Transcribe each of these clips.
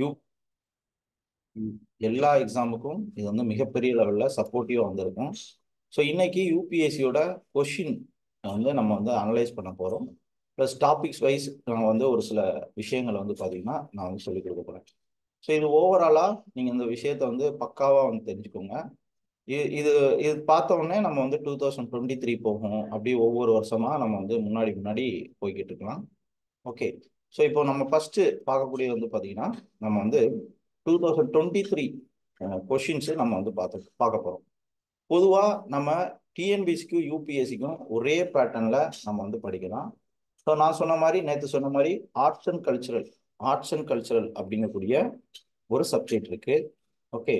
you எல்லா எக்ஸாமுக்கும் இது வந்து மிகப்பெரிய லெவலில் சப்போர்ட்டிவாக வந்திருக்கும் ஸோ இன்றைக்கி யூபிஎஸ்சியோட கொஷின் வந்து நம்ம வந்து அனலைஸ் பண்ண போகிறோம் ப்ளஸ் டாபிக்ஸ் வைஸ் நான் வந்து ஒரு சில விஷயங்களை வந்து பார்த்தீங்கன்னா நான் வந்து சொல்லிக் கொடுக்க போகிறேன் ஸோ இது ஓவராலாக நீங்கள் இந்த விஷயத்தை வந்து பக்காவாக வந்து தெரிஞ்சுக்கோங்க இது இது இது பார்த்தோன்னே நம்ம வந்து டூ தௌசண்ட் டுவெண்ட்டி த்ரீ போகும் அப்படி ஒவ்வொரு வருஷமாக நம்ம வந்து முன்னாடி முன்னாடி போய்கிட்டு இருக்கலாம் ஓகே ஸோ இப்போ நம்ம ஃபஸ்ட்டு பார்க்கக்கூடியது வந்து பார்த்தீங்கன்னா நம்ம வந்து two thousand twenty three questions நம்ம வந்து பார்த்து பார்க்க போகிறோம் பொதுவாக நம்ம டிஎன்பிசிக்கும் யூபிஎஸ்சிக்கும் ஒரே பேட்டர்னில் நம்ம வந்து படிக்கலாம் ஸோ நான் சொன்ன மாதிரி நேற்று சொன்ன மாதிரி arts and cultural arts and cultural அப்படிங்கக்கூடிய ஒரு சப்ஜெக்ட் இருக்குது ஓகே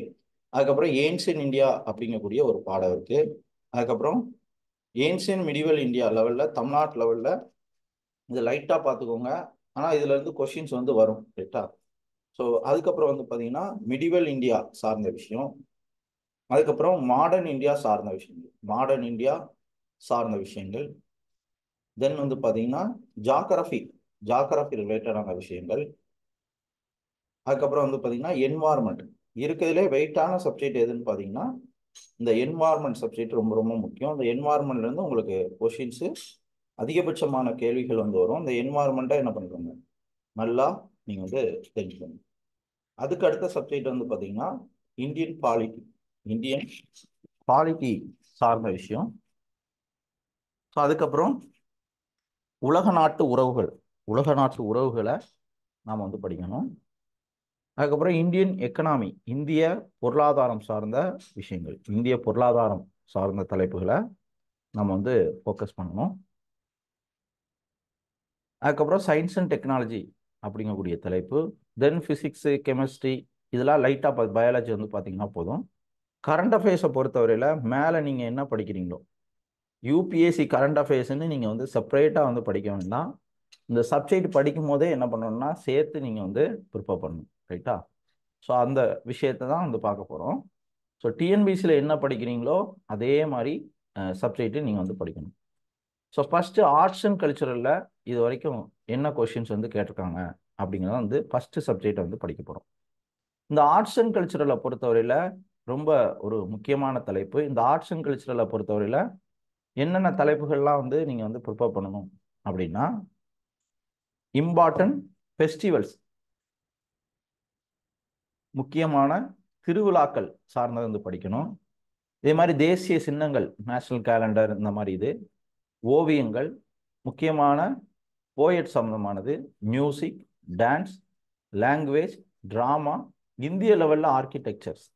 அதுக்கப்புறம் ஏன்சியன் இந்தியா அப்படிங்கக்கூடிய ஒரு பாடம் இருக்குது அதுக்கப்புறம் ஏன்சியன் மிடிவல் இந்தியா லெவலில் தமிழ்நாட்டு லெவலில் இது லைட்டாக பார்த்துக்கோங்க ஆனால் இதுலேருந்து கொஷின்ஸ் வந்து வரும் ரைட்டா ஸோ அதுக்கப்புறம் வந்து பார்த்தீங்கன்னா மிடிவல் இந்தியா சார்ந்த விஷயம் அதுக்கப்புறம் மாடர்ன் இந்தியா சார்ந்த விஷயங்கள் மாடர்ன் இந்தியா சார்ந்த விஷயங்கள் தென் வந்து பார்த்தீங்கன்னா ஜாகிரஃபி ஜாகிரஃபி ரிலேட்டடான விஷயங்கள் அதுக்கப்புறம் வந்து பார்த்தீங்கன்னா என்வாரன்மெண்ட் இருக்கிறதுலே வெயிட்டான சப்ஜெக்ட் எதுன்னு பார்த்தீங்கன்னா இந்த என்வாரன்மெண்ட் சப்ஜெக்ட் ரொம்ப ரொம்ப முக்கியம் அந்த என்வாரன்மெண்ட்லேருந்து உங்களுக்கு கொஷின்ஸு அதிகபட்சமான கேள்விகள் வந்து வரும் இந்த என்வாயர்மெண்ட்டாக என்ன பண்ணிக்கோங்க நல்லா நீங்கள் வந்து தெரிஞ்சுக்கணும் அதுக்கு அடுத்த சப்ஜெக்ட் வந்து பார்த்தீங்கன்னா இந்தியன் பாலிட்டி இந்தியன் பாலிட்டி சார்ந்த விஷயம் ஸோ அதுக்கப்புறம் உலக நாட்டு உறவுகள் உலக நாட்டு உறவுகளை நாம் வந்து படிக்கணும் அதுக்கப்புறம் இந்தியன் எக்கனாமி இந்திய பொருளாதாரம் சார்ந்த விஷயங்கள் இந்திய பொருளாதாரம் சார்ந்த தலைப்புகளை நம்ம வந்து ஃபோக்கஸ் பண்ணணும் அதுக்கப்புறம் சயின்ஸ் அண்ட் டெக்னாலஜி அப்படிங்கக்கூடிய தலைப்பு தென் ஃபிசிக்ஸு கெமிஸ்ட்ரி இதெல்லாம் லைட்டாக பா பயாலஜி வந்து பார்த்தீங்கன்னா போதும் கரண்ட் அஃபேர்ஸை பொறுத்தவரையில் மேலே நீங்கள் என்ன படிக்கிறீங்களோ யூபிஎஸ்சி கரண்ட் அஃபேர்ஸ்ன்னு நீங்கள் வந்து செப்பரேட்டாக வந்து படிக்க வேண்டாம் இந்த சப்ஜெக்ட் படிக்கும் போதே என்ன பண்ணணும்னா சேர்த்து நீங்கள் வந்து ப்ரிப்பேர் பண்ணணும் ரைட்டா ஸோ அந்த விஷயத்தை தான் வந்து பார்க்க போகிறோம் ஸோ டிஎன்பிசியில் என்ன படிக்கிறீங்களோ அதே மாதிரி சப்ஜெக்ட்டு நீங்கள் வந்து படிக்கணும் ஸோ ஃபஸ்ட்டு ஆர்ட்ஸ் அண்ட் கல்ச்சுரலில் இது வரைக்கும் என்ன கொஷின்ஸ் வந்து கேட்டிருக்காங்க அப்படிங்கிறத வந்து ஃபஸ்ட்டு சப்ஜெக்டை வந்து படிக்க போகிறோம் இந்த ஆர்ட்ஸ் அண்ட் கல்ச்சுரலை பொறுத்தவரையில் ரொம்ப ஒரு முக்கியமான தலைப்பு இந்த ஆர்ட்ஸ் அண்ட் கல்ச்சுரலை பொறுத்தவரையில் என்னென்ன தலைப்புகள்லாம் வந்து நீங்கள் வந்து ப்ரிப்பேர் பண்ணணும் அப்படின்னா இம்பார்ட்டன்ட் ஃபெஸ்டிவல்ஸ் முக்கியமான திருவிழாக்கள் சார்ந்தது வந்து படிக்கணும் இதே மாதிரி தேசிய சின்னங்கள் நேஷ்னல் கேலண்டர் இந்த மாதிரி இது ஓவியங்கள் முக்கியமான போயட் சம்மந்தமானது மியூசிக் டான்ஸ் லாங்குவேஜ் ட்ராமா இந்திய லெவலில் ஆர்கிடெக்சர்ஸ்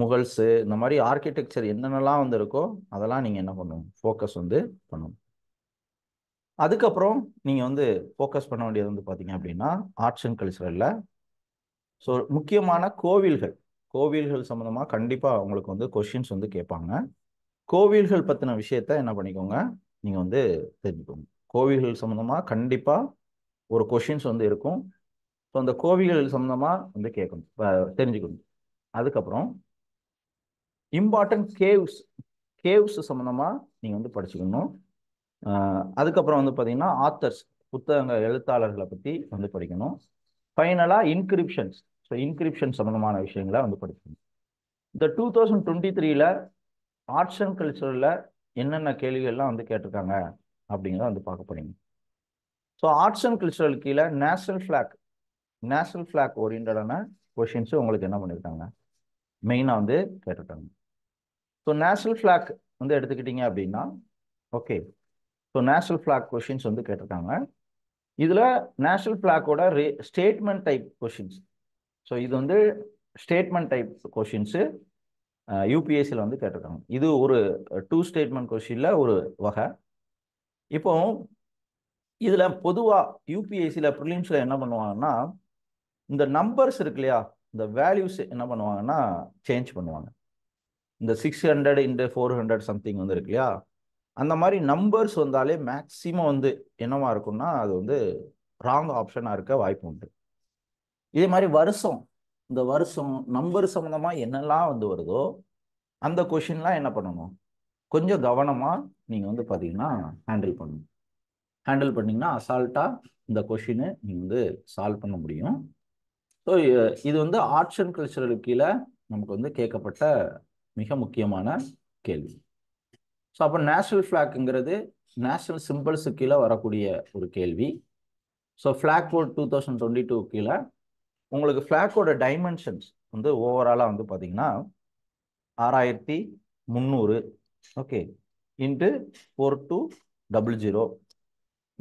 முகல்ஸு இந்த மாதிரி ஆர்கிடெக்சர் என்னென்னலாம் வந்து இருக்கோ அதெல்லாம் நீங்கள் என்ன பண்ணணும் ஃபோக்கஸ் வந்து பண்ணணும் அதுக்கப்புறம் நீங்கள் வந்து ஃபோக்கஸ் பண்ண வேண்டியது வந்து பார்த்தீங்க அப்படின்னா ஆர்ட்ஸ் அண்ட் கல்ச்சரலில் ஸோ முக்கியமான கோவில்கள் கோவில்கள் சம்மந்தமாக கண்டிப்பாக அவங்களுக்கு வந்து கொஷின்ஸ் வந்து கேட்பாங்க கோவில்கள் பற்றின விஷயத்த என்ன பண்ணிக்கோங்க நீங்கள் வந்து தெரிஞ்சுக்கோங்க கோவில்கள் சம்மந்தமாக கண்டிப்பாக ஒரு கொஷின்ஸ் வந்து இருக்கும் ஸோ அந்த கோவில்கள் சம்மந்தமாக வந்து கேட்கணும் தெரிஞ்சுக்கணும் அதுக்கப்புறம் இம்பார்ட்டன்ட் கேவ்ஸ் கேவ்ஸ் சம்மந்தமாக நீங்கள் வந்து படிச்சுக்கணும் அதுக்கப்புறம் வந்து பார்த்தீங்கன்னா ஆத்தர்ஸ் புத்தக எழுத்தாளர்களை பற்றி வந்து படிக்கணும் ஃபைனலாக இன்கிரிப்ஷன்ஸ் ஸோ இன்கிரிப்ஷன் சம்மந்தமான விஷயங்களை வந்து படிக்கணும் இந்த டூ தௌசண்ட் டுவெண்ட்டி த்ரீல ஆர்ட்ஸ் அண்ட் கல்ச்சரில் என்னென்ன கேள்விகள்லாம் வந்து கேட்டிருக்காங்க அப்படிங்கிறத வந்து பார்க்க போகிறீங்க ஸோ ஆர்ட்ஸ் அண்ட் கல்ச்சரல் கீழே நேஷனல் ஃப்ளாக் நேஷனல் ஃப்ளாக் ஓரியன்டான கொஷின்ஸு உங்களுக்கு என்ன பண்ணியிருக்காங்க மெயினாக வந்து கேட்டுட்டாங்க ஸோ நேஷனல் ஃப்ளாக் வந்து எடுத்துக்கிட்டிங்க அப்படின்னா okay so national flag questions வந்து கேட்டிருக்காங்க இதில் நேஷனல் ஃப்ளாக்கோட ரே ஸ்டேட்மெண்ட் டைப் கொஷின்ஸ் ஸோ இது வந்து ஸ்டேட்மெண்ட் டைப் கொஷின்ஸு யூபிஎஸ்சியில் வந்து கேட்டிருக்காங்க இது ஒரு டூ ஸ்டேட்மெண்ட் கொஷினில் ஒரு வகை இப்போ இதில் பொதுவாக யூபிஎஸ்சியில் ப்ரிலிம்ஸில் என்ன பண்ணுவாங்கன்னா இந்த நம்பர்ஸ் இருக்கு இல்லையா இந்த வேல்யூஸ் என்ன பண்ணுவாங்கன்னா சேஞ்ச் பண்ணுவாங்க இந்த six hundred into four hundred something வந்து இருக்கு இல்லையா அந்த மாதிரி நம்பர்ஸ் வந்தாலே மேக்சிமம் வந்து என்னவாக இருக்கும்னா அது வந்து ராங் ஆப்ஷனாக இருக்க வாய்ப்பு உண்டு இதே மாதிரி வருஷம் இந்த வருஷம் நம்பர் சம்மந்தமாக என்னெல்லாம் வந்து வருதோ அந்த கொஷின்லாம் என்ன பண்ணணும் கொஞ்சம் கவனமாக நீங்கள் வந்து பார்த்தீங்கன்னா ஹேண்டில் பண்ணணும் ஹேண்டில் பண்ணிங்கன்னா அசால்ட்டாக இந்த கொஷினை நீங்கள் வந்து சால்வ் பண்ண முடியும் ஸோ இது வந்து ஆர்ட்ஸ் அண்ட் கல்ச்சரல் கீழே நமக்கு வந்து கேட்கப்பட்ட மிக முக்கியமான கேள்வி ஸோ அப்போ நேஷ்னல் ஃப்ளாக்குங்கிறது நேஷ்னல் சிம்பிள்ஸு கீழே வரக்கூடிய ஒரு கேள்வி so flag board two thousand twenty two கீழே உங்களுக்கு ஃப்ளாக்கோட டைமென்ஷன்ஸ் வந்து ஓவராலாக வந்து பார்த்தீங்கன்னா ஆறாயிரத்தி முந்நூறு okay into four two double zero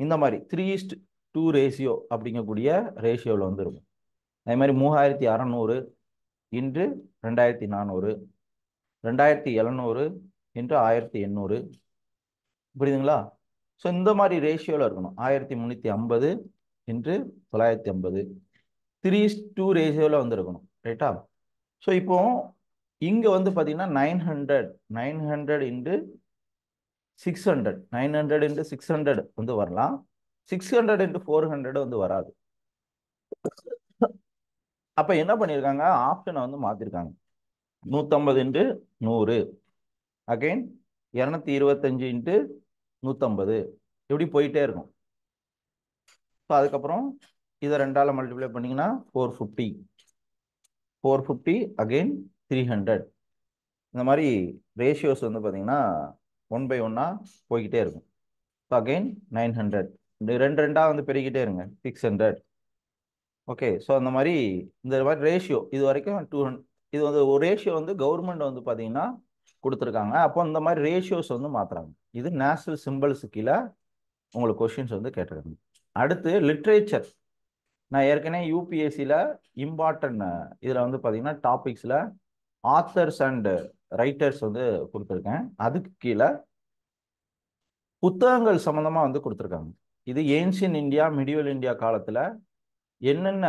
இந்த மாதிரி த்ரீ இஸ்ட் டூ ரேஷியோ அப்படிங்கக்கூடிய ரேஷியோவில் வந்து அதே மாதிரி மூவாயிரத்தி அறநூறு இன்று ரெண்டாயிரத்தி நானூறு ரெண்டாயிரத்தி எழுநூறு இன்று ஆயிரத்தி எண்ணூறு புரியுதுங்களா ஸோ இந்த மாதிரி ரேஷியோவில் இருக்கணும் ஆயிரத்தி முந்நூற்றி ஐம்பது இன்று தொள்ளாயிரத்தி ஐம்பது த்ரீ டூ ரேஷியோவில் வந்துருக்கணும் ரைட்டா ஸோ இப்போது இங்கே வந்து பார்த்தீங்கன்னா nine hundred nine hundred into six hundred nine hundred into six hundred வந்து வரலாம் six hundred into four hundred வந்து வராது அப்போ என்ன பண்ணியிருக்காங்க ஆப்ஷனை வந்து மாற்றிருக்காங்க நூற்றம்பது இன்ட்டு நூறு அகெயின் இரநூத்தி இருபத்தஞ்சு இன்ட்டு நூற்றம்பது இப்படி போயிட்டே இருக்கும் ஸோ அதுக்கப்புறம் இதை ரெண்டால் மல்டிப்ளை பண்ணிங்கன்னா four fifty four fifty again three hundred இந்த மாதிரி ரேஷியோஸ் வந்து பார்த்தீங்கன்னா ஒன் பை ஒன்னாக போய்கிட்டே இருக்கும் ஸோ அகெயின் நைன் ஹண்ட்ரட் ரெண்டு ரெண்டாக வந்து பெருகிட்டே இருங்க சிக்ஸ் ஹண்ட்ரட் ஓகே ஸோ அந்த மாதிரி இந்த மாதிரி ரேஷியோ இது வரைக்கும் டூ ஹண்ட் இது வந்து ஒரு ரேஷியோ வந்து கவர்மெண்ட் வந்து பார்த்தீங்கன்னா கொடுத்துருக்காங்க அப்போ இந்த மாதிரி ரேஷியோஸ் வந்து மாற்றுறாங்க இது நேஷனல் சிம்பிள்ஸு கீழே உங்களுக்கு கொஷின்ஸ் வந்து கேட்டிருக்காங்க அடுத்து லிட்ரேச்சர் நான் ஏற்கனவே யூபிஎஸ்சியில் இம்பார்ட்டன்ட் இதில் வந்து பார்த்தீங்கன்னா டாபிக்ஸில் ஆத்தர்ஸ் அண்டு ரைட்டர்ஸ் வந்து கொடுத்துருக்கேன் அதுக்கு கீழே புத்தகங்கள் சம்மந்தமாக வந்து கொடுத்துருக்காங்க இது ஏன்சியன் இந்தியா மிடிவல் இந்தியா காலத்தில் என்னென்ன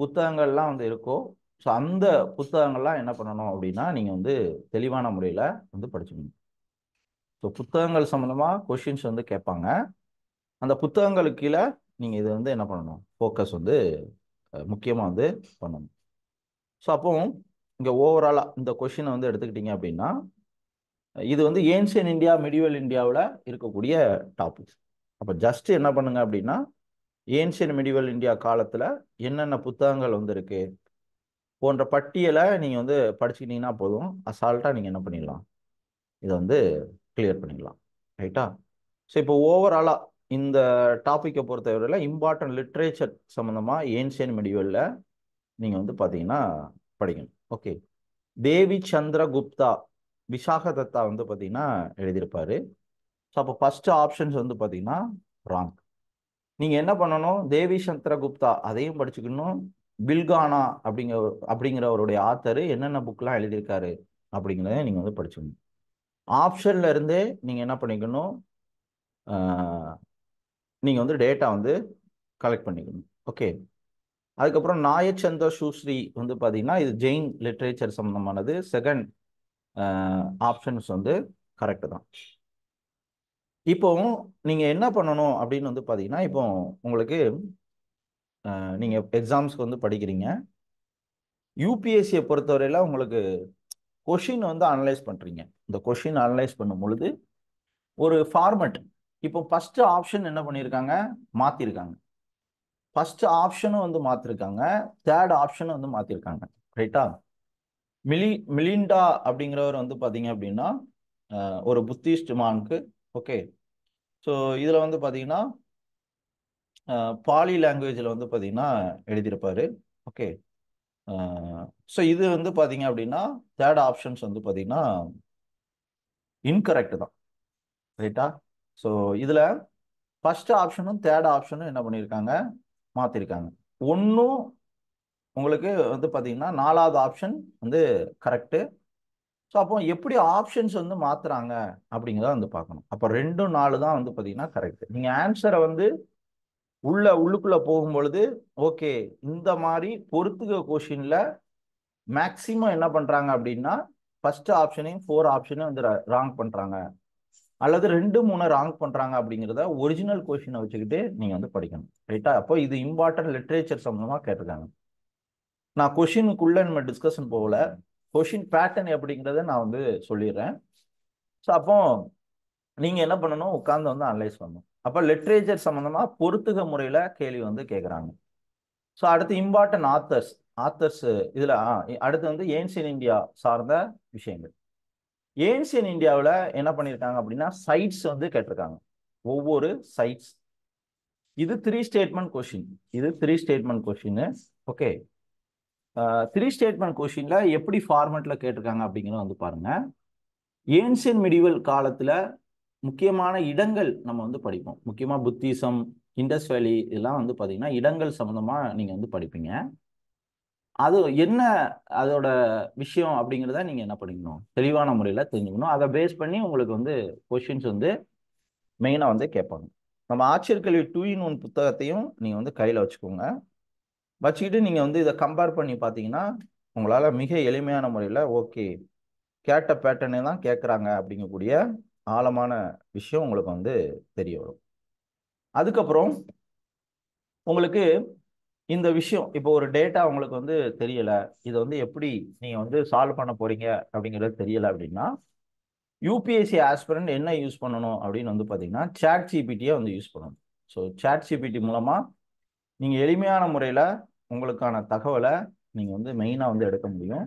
புத்தகங்கள்லாம் வந்து இருக்கோ ஸோ அந்த புத்தகங்கள்லாம் என்ன பண்ணணும் அப்படின்னா நீங்கள் வந்து தெளிவான முறையில் வந்து படிச்சுக்கணும் ஸோ புத்தகங்கள் சம்மந்தமாக கொஷின்ஸ் வந்து கேட்பாங்க அந்த புத்தகங்களுக்கு கீழே நீங்கள் இது வந்து என்ன பண்ணணும் ஃபோக்கஸ் வந்து முக்கியமாக வந்து பண்ணணும் ஸோ அப்போ இங்கே ஓவராலாக இந்த கொஷினை வந்து எடுத்துக்கிட்டிங்க அப்படின்னா இது வந்து ஏன்ஷியன் இந்தியா மிடிவல் இந்தியாவில் இருக்கக்கூடிய டாபிக்ஸ் அப்போ ஜஸ்ட் என்ன பண்ணுங்க அப்படின்னா ஏன்ஷியன் மிடிவல் இந்தியா காலத்தில் என்னென்ன புத்தகங்கள் வந்து இருக்கு போன்ற பட்டியலை நீங்கள் வந்து படிச்சுக்கிட்டீங்கன்னா போதும் அசால்ட்டாக நீங்கள் என்ன பண்ணிடலாம் இதை வந்து கிளியர் பண்ணிடலாம் ரைட்டா ஸோ இப்போ ஓவராலாக இந்த டாப்பிக்கை பொறுத்தவரையில் இம்பார்ட்டன்ட் லிட்ரேச்சர் சம்மந்தமாக ஏன்ஷியன் மெடிவலில் நீங்கள் வந்து பார்த்தீங்கன்னா படிக்கணும் ஓகே தேவி சந்திர குப்தா விசாக தத்தா வந்து பார்த்தீங்கன்னா எழுதியிருப்பாரு ஸோ அப்போ ஃபர்ஸ்ட் ஆப்ஷன்ஸ் வந்து பார்த்தீங்கன்னா ராங் நீங்கள் என்ன பண்ணணும் தேவி சந்திர குப்தா அதையும் படிச்சுக்கணும் பில்கானா அப்படிங்கிற அப்படிங்கிறவருடைய ஆத்தர் என்னென்ன புக்கெலாம் எழுதியிருக்காரு அப்படிங்கிறத நீங்கள் வந்து படிச்சுக்கணும் ஆப்ஷன்ல இருந்தே நீங்கள் என்ன பண்ணிக்கணும் நீங்கள் வந்து டேட்டா வந்து கலெக்ட் பண்ணிக்கணும் ஓகே அதுக்கப்புறம் நாயச்சந்த சூஸ்ரீ வந்து பார்த்தீங்கன்னா இது ஜெயின் லிட்ரேச்சர் சம்மந்தமானது செகண்ட் ஆப்ஷன்ஸ் வந்து கரெக்டு தான் இப்போ நீங்கள் என்ன பண்ணணும் அப்படின்னு வந்து பார்த்தீங்கன்னா இப்போ உங்களுக்கு நீங்கள் எக்ஸாம்ஸ்க்கு வந்து படிக்கிறீங்க யூபிஎஸ்சியை பொறுத்தவரையில் உங்களுக்கு கொஷின் வந்து அனலைஸ் பண்ணுறீங்க இந்த கொஷின் அனலைஸ் பண்ணும் பொழுது ஒரு ஃபார்மட் இப்போ ஃபஸ்ட்டு ஆப்ஷன் என்ன பண்ணியிருக்காங்க மாற்றிருக்காங்க ஃபர்ஸ்ட் ஆப்ஷனும் வந்து மாற்றிருக்காங்க தேர்ட் ஆப்ஷனும் வந்து மாற்றிருக்காங்க ரைட்டா மிலி மிலிண்டா அப்படிங்கிறவர் வந்து பார்த்தீங்க அப்படின்னா ஒரு புத்திஸ்ட் மான்க்கு ஓகே ஸோ இதில் வந்து பார்த்தீங்கன்னா பாலி லாங்குவேஜில் வந்து பார்த்தீங்கன்னா எழுதியிருப்பார் ஓகே ஸோ இது வந்து பார்த்தீங்க அப்படின்னா தேர்ட் ஆப்ஷன்ஸ் வந்து பார்த்தீங்கன்னா இன்கரெக்டு தான் ரைட்டா ஸோ இதில் ஃபஸ்ட் ஆப்ஷனும் தேர்ட் ஆப்ஷனும் என்ன பண்ணியிருக்காங்க மாற்றிருக்காங்க ஒன்றும் உங்களுக்கு வந்து பார்த்தீங்கன்னா நாலாவது ஆப்ஷன் வந்து கரெக்டு ஸோ அப்போ எப்படி ஆப்ஷன்ஸ் வந்து மாற்றுறாங்க அப்படிங்கிறத வந்து பார்க்கணும் அப்போ ரெண்டும் நாலு தான் வந்து பார்த்தீங்கன்னா கரெக்ட் நீங்கள் ஆன்சரை வந்து உள்ள உள்ளுக்குள்ளே போகும்பொழுது ஓகே இந்த மாதிரி பொறுத்துக்க கொஷினில் மேக்சிமம் என்ன பண்ணுறாங்க அப்படின்னா ஃபஸ்ட்டு ஆப்ஷனையும் ஃபோர் ஆப்ஷனையும் வந்து ராங் பண்ணுறாங்க அல்லது ரெண்டு மூணு ராங் பண்ணுறாங்க அப்படிங்கிறத ஒரிஜினல் கொஷினை வச்சுக்கிட்டு நீங்கள் வந்து படிக்கணும் ரைட்டா அப்போ இது இம்பார்ட்டன்ட் லிட்ரேச்சர் சம்மந்தமாக கேட்டிருக்காங்க நான் கொஷினுக்குள்ளே நம்ம டிஸ்கஷன் போகல கொஷின் பேட்டர்ன் அப்படிங்கிறத நான் வந்து சொல்லிடுறேன் ஸோ அப்போ நீங்கள் என்ன பண்ணணும் உட்காந்து வந்து அனலைஸ் பண்ணணும் அப்போ லிட்ரேச்சர் சம்மந்தமாக பொருத்துக முறையில் கேள்வி வந்து கேட்குறாங்க ஸோ அடுத்து இம்பார்ட்டன்ட் ஆத்தர்ஸ் ஆத்தர்ஸ் இதில் அடுத்து வந்து ஏன்சியன் இந்தியா சார்ந்த விஷயங்கள் ஏன்சியன் இந்தியாவில் என்ன பண்ணியிருக்காங்க அப்படின்னா சைட்ஸ் வந்து கேட்டிருக்காங்க ஒவ்வொரு சைட்ஸ் இது த்ரீ ஸ்டேட்மெண்ட் கொஷின் இது three statement question okay three statement கொஷின்ல எப்படி ஃபார்மெட்டில் கேட்டிருக்காங்க அப்படிங்கிறத வந்து பாருங்க ஏன்சியன் மிடிவல் காலத்தில் முக்கியமான இடங்கள் நம்ம வந்து படிப்போம் முக்கியமாக புத்திசம் இண்டஸ் வேலி இதெல்லாம் வந்து பார்த்தீங்கன்னா இடங்கள் சம்மந்தமாக நீங்கள் வந்து படிப்பீங்க அது என்ன அதோட விஷயம் அப்படிங்கிறத நீங்கள் என்ன பண்ணிக்கணும் தெளிவான முறையில் தெரிஞ்சுக்கணும் அதை பேஸ் பண்ணி உங்களுக்கு வந்து கொஷின்ஸ் வந்து மெயினாக வந்து கேட்பாங்க நம்ம ஆட்சியர் கல்வி டூ இன் ஒன் புத்தகத்தையும் நீங்கள் வந்து கையில் வச்சுக்கோங்க வச்சுக்கிட்டு நீங்கள் வந்து இதை கம்பேர் பண்ணி பார்த்தீங்கன்னா உங்களால் மிக எளிமையான முறையில் ஓகே கேட்ட பேட்டர்னே தான் கேட்குறாங்க அப்படிங்கக்கூடிய ஆழமான விஷயம் உங்களுக்கு வந்து தெரிய வரும் அதுக்கப்புறம் உங்களுக்கு இந்த விஷயம் இப்போ ஒரு டேட்டா உங்களுக்கு வந்து தெரியல இது வந்து எப்படி நீங்க வந்து சால்வ் பண்ண போறீங்க அப்படிங்கிறது தெரியல அப்படின்னா யூபிஎஸ்சி ஆஸ்பிரண்ட் என்ன யூஸ் பண்ணணும் அப்படின்னு வந்து பார்த்தீங்கன்னா சேட் சிபிடியை வந்து யூஸ் பண்ணணும் ஸோ சேட் ஜிபிடி மூலமாக நீங்கள் எளிமையான முறையில் உங்களுக்கான தகவலை நீங்கள் வந்து மெயினாக வந்து எடுக்க முடியும்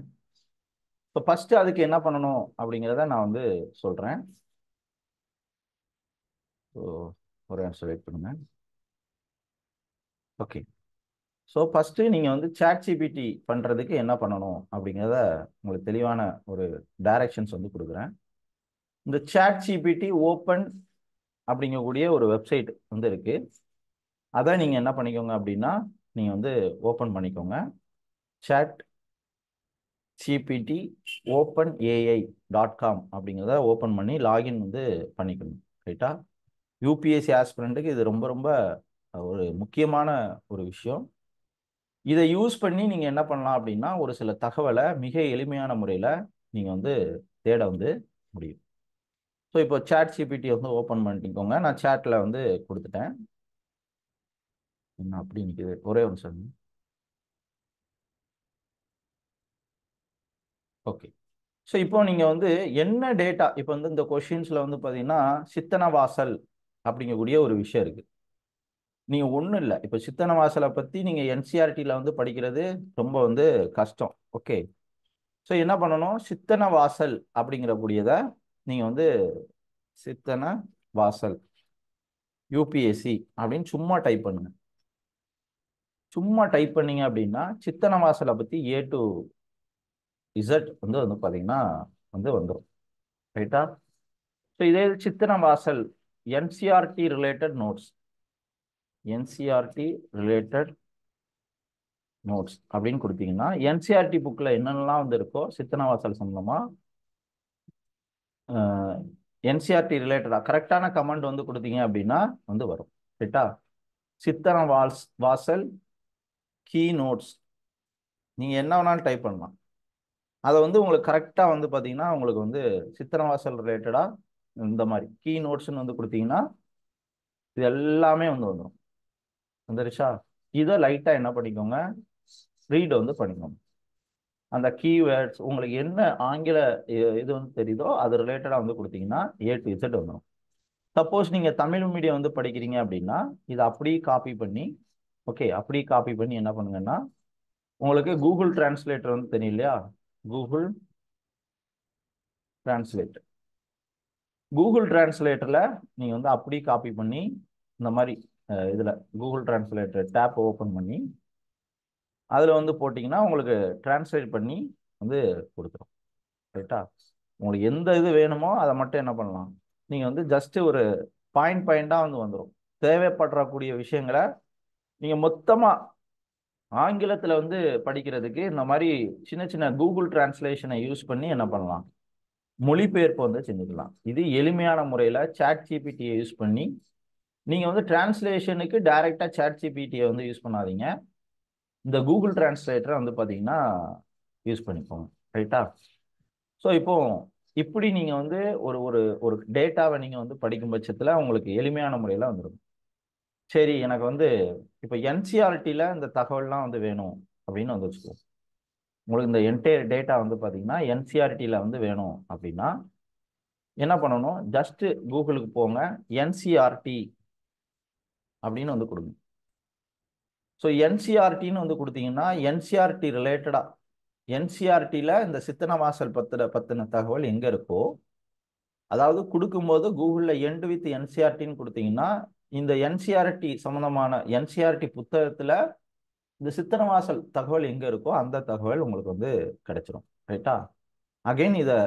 ஸோ ஃபஸ்ட்டு அதுக்கு என்ன பண்ணணும் அப்படிங்கிறத நான் வந்து சொல்கிறேன் ஸோ ஒரு வெயிட் பண்ணுங்கள் ஓகே ஸோ ஃபஸ்ட்டு நீங்கள் வந்து சேட் ஜிபிடி பண்ணுறதுக்கு என்ன பண்ணணும் அப்படிங்கிறத உங்களுக்கு தெளிவான ஒரு டைரக்ஷன்ஸ் வந்து கொடுக்குறேன் இந்த சேட் ஜிபிடி ஓப்பன் அப்படிங்கக்கூடிய ஒரு வெப்சைட் வந்து இருக்குது அதை நீங்கள் என்ன பண்ணிக்கோங்க அப்படின்னா நீங்கள் வந்து ஓப்பன் பண்ணிக்கோங்க chat GPT open AI dot com அப்படிங்கிறத ஓப்பன் பண்ணி லாகின் வந்து பண்ணிக்கணும் ரைட்டா யூபிஎஸ்சி ஆஸ்பிரண்ட்டுக்கு இது ரொம்ப ரொம்ப ஒரு முக்கியமான ஒரு விஷயம் இதை யூஸ் பண்ணி நீங்கள் என்ன பண்ணலாம் அப்படின்னா ஒரு சில தகவலை மிக எளிமையான முறையில் நீங்கள் வந்து தேட வந்து முடியும் ஸோ இப்போ சேட் சிபிடி வந்து ஓப்பன் பண்ணிக்கோங்க நான் சேட்டில் வந்து கொடுத்துட்டேன் என்ன அப்படி நிற்குது ஒரே ஒரு சொல்லுங்க ஓகே ஸோ இப்போ நீங்கள் வந்து என்ன டேட்டா இப்போ வந்து இந்த கொஷின்ஸில் வந்து பார்த்தீங்கன்னா சித்தனவாசல் அப்படிங்கக்கூடிய ஒரு விஷயம் இருக்குது நீங்கள் ஒன்றும் இல்லை இப்போ சித்தன வாசலை பற்றி நீங்கள் என்சிஆர்டியில் e வந்து படிக்கிறது ரொம்ப வந்து கஷ்டம் ஓகே ஸோ என்ன பண்ணணும் சித்தன வாசல் அப்படிங்கிறக்கூடியதை நீங்கள் வந்து சித்தன வாசல் யூபிஎஸ்சி அப்படின்னு சும்மா டைப் பண்ணுங்க சும்மா டைப் பண்ணீங்க அப்படின்னா சித்தன வாசலை பற்றி ஏ டு இசட் வந்து வந்து பார்த்தீங்கன்னா வந்து வந்துடும் ரைட்டா ஸோ இதே Sittanavasal NCERT related notes NCERT related notes அப்படின்னு கொடுத்தீங்கன்னா என்சிஆர்டி புக்கில் e என்னென்னலாம் வந்து இருக்கோ சித்தனவாசல் சம்மந்தமாக என்சிஆர்டி ரிலேட்டடாக கரெக்டான கமெண்ட் வந்து கொடுத்தீங்க அப்படின்னா வந்து வரும் ரைட்டா சித்தன வாஸ் வாசல் கீ நோட்ஸ் நீங்கள் என்ன வேணாலும் டைப் பண்ணலாம் அதை வந்து உங்களுக்கு கரெக்டாக வந்து பார்த்தீங்கன்னா உங்களுக்கு வந்து சித்தன வாசல் ரிலேட்டடாக இந்த மாதிரி கீ நோட்ஸ்னு வந்து கொடுத்தீங்கன்னா இது எல்லாமே வந்து வந்துடும் வந்துருச்சா இதை லைட்டாக என்ன பண்ணிக்கோங்க ரீட் வந்து பண்ணிக்கோங்க அந்த கீவேர்ட்ஸ் உங்களுக்கு என்ன ஆங்கில இது வந்து தெரியுதோ அது ரிலேட்டடாக வந்து கொடுத்தீங்கன்னா ஏ டு இசட் வந்துடும் சப்போஸ் நீங்கள் தமிழ் மீடியம் வந்து படிக்கிறீங்க அப்படின்னா இதை அப்படியே காப்பி பண்ணி ஓகே அப்படியே காப்பி பண்ணி என்ன பண்ணுங்கன்னா உங்களுக்கு கூகுள் டிரான்ஸ்லேட்டர் வந்து தெரியும் இல்லையா கூகுள் டிரான்ஸ்லேட்டர் கூகுள் டிரான்ஸ்லேட்டரில் நீங்கள் வந்து அப்படியே காப்பி பண்ணி இந்த மாதிரி இதில் கூகுள் டிரான்ஸ்லேட்டர் டேப் ஓப்பன் பண்ணி அதில் வந்து போட்டிங்கன்னா உங்களுக்கு டிரான்ஸ்லேட் பண்ணி வந்து கொடுத்துரும் ரைட்டா உங்களுக்கு எந்த இது வேணுமோ அதை மட்டும் என்ன பண்ணலாம் நீங்கள் வந்து ஜஸ்ட்டு ஒரு பாயிண்ட் பாயிண்டாக வந்து வந்துடும் தேவைப்படக்கூடிய விஷயங்களை நீங்கள் மொத்தமாக ஆங்கிலத்தில் வந்து படிக்கிறதுக்கு இந்த மாதிரி சின்ன சின்ன கூகுள் டிரான்ஸ்லேஷனை யூஸ் பண்ணி என்ன பண்ணலாம் மொழிபெயர்ப்பு வந்து செஞ்சுக்கலாம் இது எளிமையான முறையில் சாட் ஜிபிடியை யூஸ் பண்ணி நீங்கள் வந்து டிரான்ஸ்லேஷனுக்கு டைரெக்டாக சேட் ஜிபிடியை வந்து யூஸ் பண்ணாதீங்க இந்த கூகுள் டிரான்ஸ்லேட்டரை வந்து பார்த்தீங்கன்னா யூஸ் பண்ணிக்கோங்க ரைட்டா ஸோ இப்போ இப்படி நீங்கள் வந்து ஒரு ஒரு ஒரு டேட்டாவை நீங்கள் வந்து படிக்கும் பட்சத்தில் உங்களுக்கு எளிமையான முறையில் வந்துடும் சரி எனக்கு வந்து இப்போ என்சிஆர்டியில் e இந்த தகவல்லாம் வந்து வேணும் அப்படின்னு வந்து வச்சுக்கோம் உங்களுக்கு இந்த என்டையர் டேட்டா வந்து பார்த்தீங்கன்னா என்சிஆர்டியில் e வந்து வேணும் அப்படின்னா என்ன பண்ணணும் ஜஸ்ட்டு கூகுளுக்கு போங்க என்சிஆர்டி அப்படின்னு வந்து கொடுங்க ஸோ என்சிஆர்டின்னு e வந்து கொடுத்தீங்கன்னா என்சிஆர்டி ரிலேட்டடாக என்சிஆர்டியில் இந்த சித்தன வாசல் பத்திர பற்றின தகவல் எங்கே இருக்கோ அதாவது கொடுக்கும்போது கூகுளில் எண்டு வித் என்சிஆர்டின்னு கொடுத்தீங்கன்னா இந்த என்சிஆர்டி e சம்மந்தமான என்சிஆர்டி e புத்தகத்தில் இந்த சித்தன வாசல் தகவல் எங்கே இருக்கோ அந்த தகவல் உங்களுக்கு வந்து கிடைச்சிரும் ரைட்டா அகெயின் இதை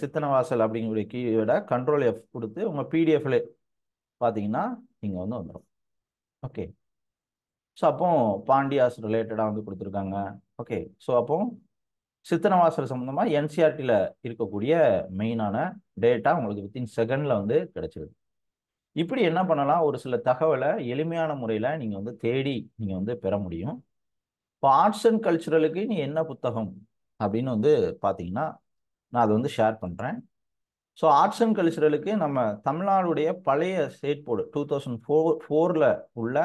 சித்தன வாசல் அப்படிங்கிற கீவேர்டை கண்ட்ரோல் எஃப் கொடுத்து உங்கள் பிடிஎஃப்லே பார்த்தீங்கன்னா இங்கே வந்து வந்துடும் ஓகே ஸோ அப்போ பாண்டியாஸ் ரிலேட்டடாக வந்து கொடுத்துருக்காங்க ஓகே ஸோ அப்போ சித்தனவாசல் சம்மந்தமாக என்சிஆர்டியில் e இருக்கக்கூடிய மெயினான டேட்டா உங்களுக்கு வித்தின் செகண்டில் வந்து கிடைச்சிருது இப்படி என்ன பண்ணலாம் ஒரு சில தகவலை எளிமையான முறையில் நீங்கள் வந்து தேடி நீங்கள் வந்து பெற முடியும் இப்போ ஆர்ட்ஸ் அண்ட் கல்ச்சுரலுக்கு நீ என்ன புத்தகம் அப்படின்னு வந்து பார்த்தீங்கன்னா நான் அதை வந்து ஷேர் பண்ணுறேன் ஸோ ஆர்ட்ஸ் அண்ட் கல்ச்சரலுக்கு நம்ம தமிழ்நாடுடைய பழைய state board two thousand four ஃபோரில் உள்ள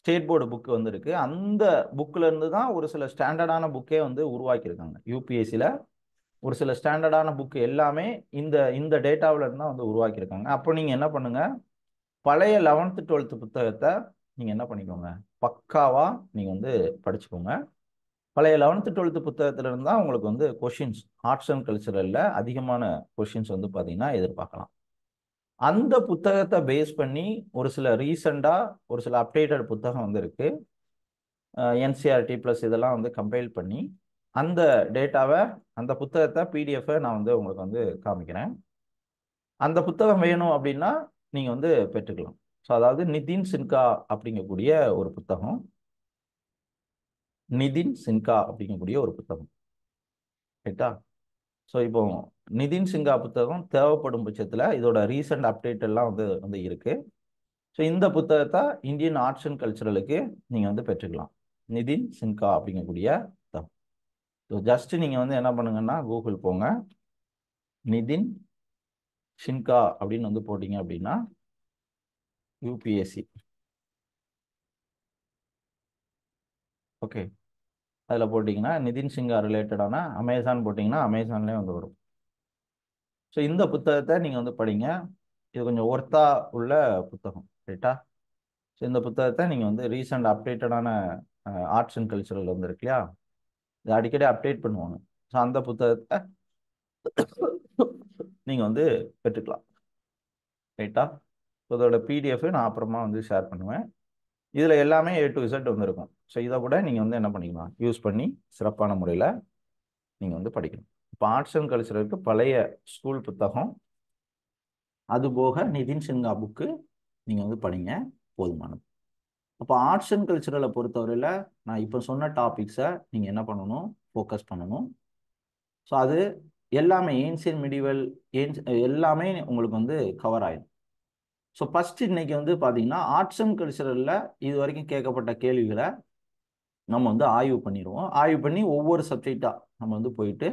ஸ்டேட் போர்டு புக்கு வந்திருக்கு அந்த புக்கிலேருந்து தான் ஒரு சில ஸ்டாண்டர்டான புக்கே வந்து உருவாக்கியிருக்காங்க யூபிஎஸ்சியில் ஒரு சில ஸ்டாண்டர்டான புக்கு எல்லாமே இந்த இந்த டேட்டாவில் இருந்தால் வந்து உருவாக்கியிருக்காங்க அப்போ நீங்கள் என்ன பண்ணுங்கள் பழைய லெவன்த்து டுவெல்த்து புத்தகத்தை நீங்கள் என்ன பண்ணிக்கோங்க பக்காவாக நீங்கள் வந்து படிச்சுக்கோங்க பழைய லெவன்த்து டுவெல்த்து புத்தகத்துல தான் உங்களுக்கு வந்து கொஷின்ஸ் ஆர்ட்ஸ் அண்ட் கல்ச்சரலில் அதிகமான கொஷின்ஸ் வந்து பார்த்தீங்கன்னா எதிர்பார்க்கலாம் அந்த புத்தகத்தை பேஸ் பண்ணி ஒரு சில ரீசண்டாக ஒரு சில அப்டேட்டட் புத்தகம் வந்து இருக்கு என்சிஆர்டி ப்ளஸ் e இதெல்லாம் வந்து கம்பைல் பண்ணி அந்த டேட்டாவை அந்த புத்தகத்தை பிடிஎஃபை நான் வந்து உங்களுக்கு வந்து காமிக்கிறேன் அந்த புத்தகம் வேணும் அப்படின்னா நீங்கள் வந்து பெற்றுக்கலாம் ஸோ அதாவது நிதின் சின்கா அப்படிங்கக்கூடிய ஒரு புத்தகம் நிதின் சின்கா அப்படிங்கக்கூடிய ஒரு புத்தகம் ரைட்டா ஸோ இப்போ நிதின் சின்கா புத்தகம் தேவைப்படும் பட்சத்தில் இதோட ரீசெண்ட் அப்டேட் எல்லாம் வந்து வந்து இருக்குது ஸோ இந்த புத்தகத்தை இந்தியன் ஆர்ட்ஸ் அண்ட் கல்ச்சுரலுக்கு நீங்கள் வந்து பெற்றுக்கலாம் நிதின் சின்கா அப்படிங்கக்கூடிய புத்தகம் ஸோ ஜஸ்ட் நீங்கள் வந்து என்ன பண்ணுங்கன்னா கூகுள் போங்க நிதின் சின்கா அப்படின்னு வந்து போட்டிங்க அப்படின்னா யூபிஎஸ்சி ஓகே அதில் போட்டிங்கன்னா நிதின் சிங்கா ரிலேட்டடான அமேசான் போட்டிங்கன்னா அமேசான்லேயே வந்து வரும் ஸோ இந்த புத்தகத்தை நீங்கள் வந்து படிங்க இது கொஞ்சம் ஒர்த்தா உள்ள புத்தகம் ரைட்டா ஸோ இந்த புத்தகத்தை நீங்கள் வந்து ரீசெண்ட் அப்டேட்டடான ஆர்ட்ஸ் அண்ட் கல்ச்சரில் வந்துருக்கு இல்லையா இது அடிக்கடி அப்டேட் பண்ணுவாங்க ஸோ அந்த புத்தகத்தை நீங்கள் வந்து பெற்றுக்கலாம் ரைட்டா இதோட பிடிஎஃப் நான் அப்புறமா வந்து ஷேர் பண்ணுவேன் இதில் எல்லாமே ஏ டு இசட் வந்துருக்கும் ஸோ இதை கூட நீங்கள் வந்து என்ன பண்ணிக்கலாம் யூஸ் பண்ணி சிறப்பான முறையில் நீங்கள் வந்து படிக்கணும் இப்போ ஆர்ட்ஸ் அண்ட் கல்ச்சருக்கு பழைய ஸ்கூல் புத்தகம் அதுபோக நிதின் சின்ஹா புக்கு நீங்கள் வந்து படிங்க போதுமானது அப்போ ஆர்ட்ஸ் அண்ட் கல்ச்சரலை பொறுத்தவரையில் நான் இப்போ சொன்ன டாபிக்ஸை நீங்கள் என்ன பண்ணணும் ஃபோக்கஸ் பண்ணணும் ஸோ அது எல்லாமே ஏன்சியன் மிடிவல் ஏன்சி எல்லாமே உங்களுக்கு வந்து கவர் ஆயிடும் ஸோ ஃபர்ஸ்ட் இன்னைக்கு வந்து பார்த்தீங்கன்னா ஆர்ட்ஸ் அண்ட் கல்ச்சரலில் இது வரைக்கும் கேட்கப்பட்ட கேள்விகளை நம்ம வந்து ஆய்வு பண்ணிடுவோம் ஆய்வு பண்ணி ஒவ்வொரு சப்ஜெக்டாக நம்ம வந்து போயிட்டு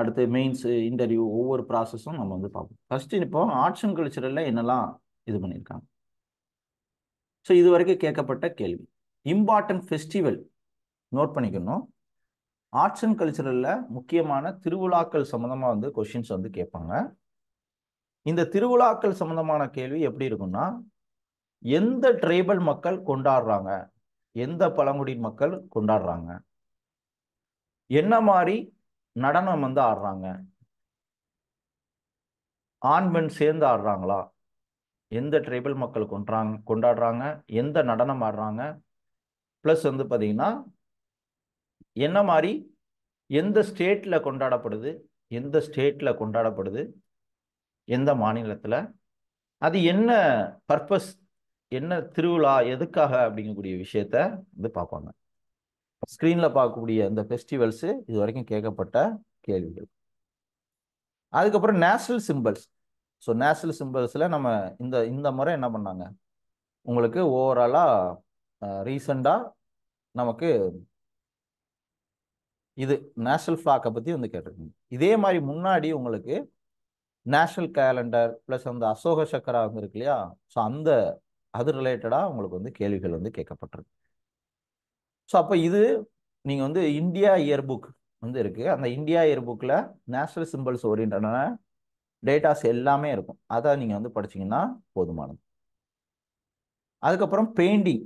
அடுத்து மெயின்ஸ் இன்டர்வியூ ஒவ்வொரு ப்ராசஸும் நம்ம வந்து பார்ப்போம் ஃபஸ்ட்டு இப்போ ஆர்ட்ஸ் அண்ட் கல்ச்சரலில் என்னெல்லாம் இது பண்ணியிருக்காங்க ஸோ இது வரைக்கும் கேட்கப்பட்ட கேள்வி இம்பார்ட்டன்ட் ஃபெஸ்டிவல் நோட் பண்ணிக்கணும் ஆர்ட்ஸ் அண்ட் கல்ச்சரலில் முக்கியமான திருவிழாக்கள் சம்மந்தமாக வந்து கொஷின்ஸ் வந்து கேட்பாங்க இந்த திருவிழாக்கள் சம்பந்தமான கேள்வி எப்படி இருக்கும்னா எந்த ட்ரைபல் மக்கள் கொண்டாடுறாங்க எந்த பழங்குடி மக்கள் கொண்டாடுறாங்க என்ன மாதிரி நடனம் வந்து ஆடுறாங்க ஆண் பெண் சேர்ந்து ஆடுறாங்களா எந்த ட்ரைபல் மக்கள் கொண்டாங்க கொண்டாடுறாங்க எந்த நடனம் ஆடுறாங்க ப்ளஸ் வந்து பார்த்தீங்கன்னா என்ன மாதிரி எந்த ஸ்டேட்டில் கொண்டாடப்படுது எந்த ஸ்டேட்டில் கொண்டாடப்படுது எந்த மாநிலத்தில் அது என்ன பர்பஸ் என்ன திருவிழா எதுக்காக அப்படிங்கக்கூடிய விஷயத்த வந்து பார்ப்பாங்க ஸ்க்ரீனில் பார்க்கக்கூடிய இந்த ஃபெஸ்டிவல்ஸு இது வரைக்கும் கேட்கப்பட்ட கேள்விகள் அதுக்கப்புறம் நேஷ்னல் சிம்பிள்ஸ் ஸோ நேஷ்னல் சிம்பிள்ஸில் நம்ம இந்த இந்த முறை என்ன பண்ணாங்க உங்களுக்கு ஓவராலாக ரீசண்டாக நமக்கு இது நேஷ்னல் ஃப்ளாக்கை பற்றி வந்து கேட்டிருக்கீங்க இதே மாதிரி முன்னாடி உங்களுக்கு நேஷ்னல் கேலண்டர் ப்ளஸ் அந்த அசோக சக்கரா வந்து இருக்கு இல்லையா ஸோ அந்த அது ரிலேட்டடாக உங்களுக்கு வந்து கேள்விகள் வந்து கேட்கப்பட்டிருக்கு ஸோ அப்போ இது நீங்கள் வந்து இந்தியா இயர் புக் வந்து இருக்குது அந்த இந்தியா இயர் புக்கில் நேஷ்னல் சிம்பிள்ஸ் ஓரியன்டான டேட்டாஸ் எல்லாமே இருக்கும் அதை நீங்கள் வந்து படிச்சிங்கன்னா போதுமானது அதுக்கப்புறம் பெயிண்டிங்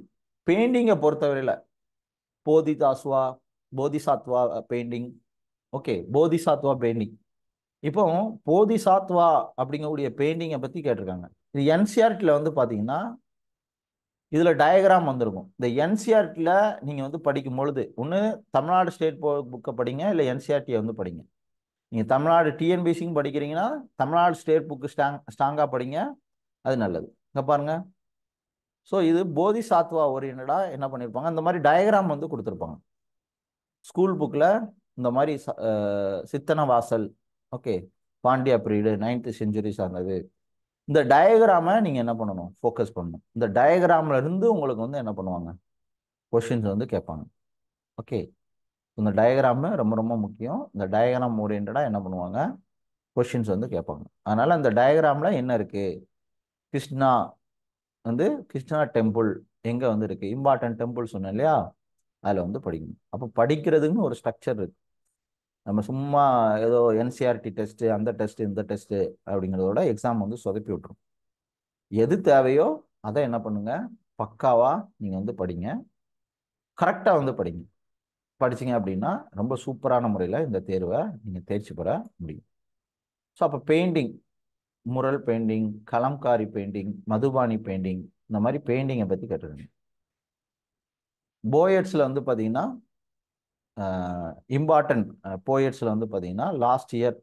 பெயிண்டிங்கை பொறுத்தவரையில் போதி போதிசாத்வா பெயிண்டிங் ஓகே போதிசாத்வா பெயிண்டிங் இப்போ போதி சாத்வா அப்படிங்கக்கூடிய பெயிண்டிங்கை பற்றி கேட்டிருக்காங்க இது என்சிஆர்டியில் e வந்து பார்த்தீங்கன்னா இதில் டயக்ராம் வந்திருக்கும் இந்த என்சிஆர்டியில் e நீங்கள் வந்து படிக்கும் பொழுது ஒன்று தமிழ்நாடு ஸ்டேட் போ புக்கை படிங்க இல்லை என்சிஆர்டியை e வந்து படிங்க நீங்கள் தமிழ்நாடு டிஎன்பிசிங்க படிக்கிறீங்கன்னா தமிழ்நாடு ஸ்டேட் புக்கு ஸ்டாங் ஸ்ட்ராங்காக படிங்க அது நல்லது இங்கே பாருங்கள் ஸோ இது போதி சாத்வா ஓரியன்டாக என்ன பண்ணியிருப்பாங்க அந்த மாதிரி டயக்ராம் வந்து கொடுத்துருப்பாங்க ஸ்கூல் புக்கில் இந்த மாதிரி Sittanavasal okay Pandya period ninth century சார்ந்தது இந்த டயக்ராமை நீங்கள் என்ன பண்ணணும் ஃபோக்கஸ் பண்ணணும் இந்த டயக்ராமில் இருந்து உங்களுக்கு வந்து என்ன பண்ணுவாங்க கொஷின்ஸ் வந்து கேட்பாங்க ஓகே இந்த டயக்ராமு ரொம்ப ரொம்ப முக்கியம் இந்த டயக்ராம் ஓரியன்டாக என்ன பண்ணுவாங்க கொஷின்ஸ் வந்து கேட்பாங்க அதனால் அந்த டயக்ராமில் என்ன இருக்குது கிருஷ்ணா வந்து கிருஷ்ணா டெம்பிள் எங்கே வந்து இருக்குது இம்பார்ட்டன்ட் டெம்பிள் சொன்னேன் இல்லையா அதில் வந்து படிக்கணும் அப்போ படிக்கிறதுன்னு ஒரு ஸ்ட்ரக்சர் இருக்குது நம்ம சும்மா ஏதோ என்சிஆர்டி டெஸ்ட்டு e அந்த டெஸ்ட்டு இந்த டெஸ்ட்டு அப்படிங்கிறதோட எக்ஸாம் வந்து சொதப்பி விட்டுரும் எது தேவையோ அதை என்ன பண்ணுங்க பக்காவாக நீங்கள் வந்து படிங்க கரெக்டாக வந்து படிங்க படிச்சிங்க அப்படின்னா ரொம்ப சூப்பரான முறையில் இந்த தேர்வை நீங்கள் தேர்ச்சி பெற முடியும் ஸோ அப்போ painting mural painting Kalamkari painting Madhubani painting இந்த மாதிரி பெயிண்டிங்கை பற்றி கேட்டுருங்க போயட்ஸில் வந்து பார்த்தீங்கன்னா இம்பார்ட்டன்ட் போயட்ஸில் வந்து பார்த்தீங்கன்னா லாஸ்ட் இயர்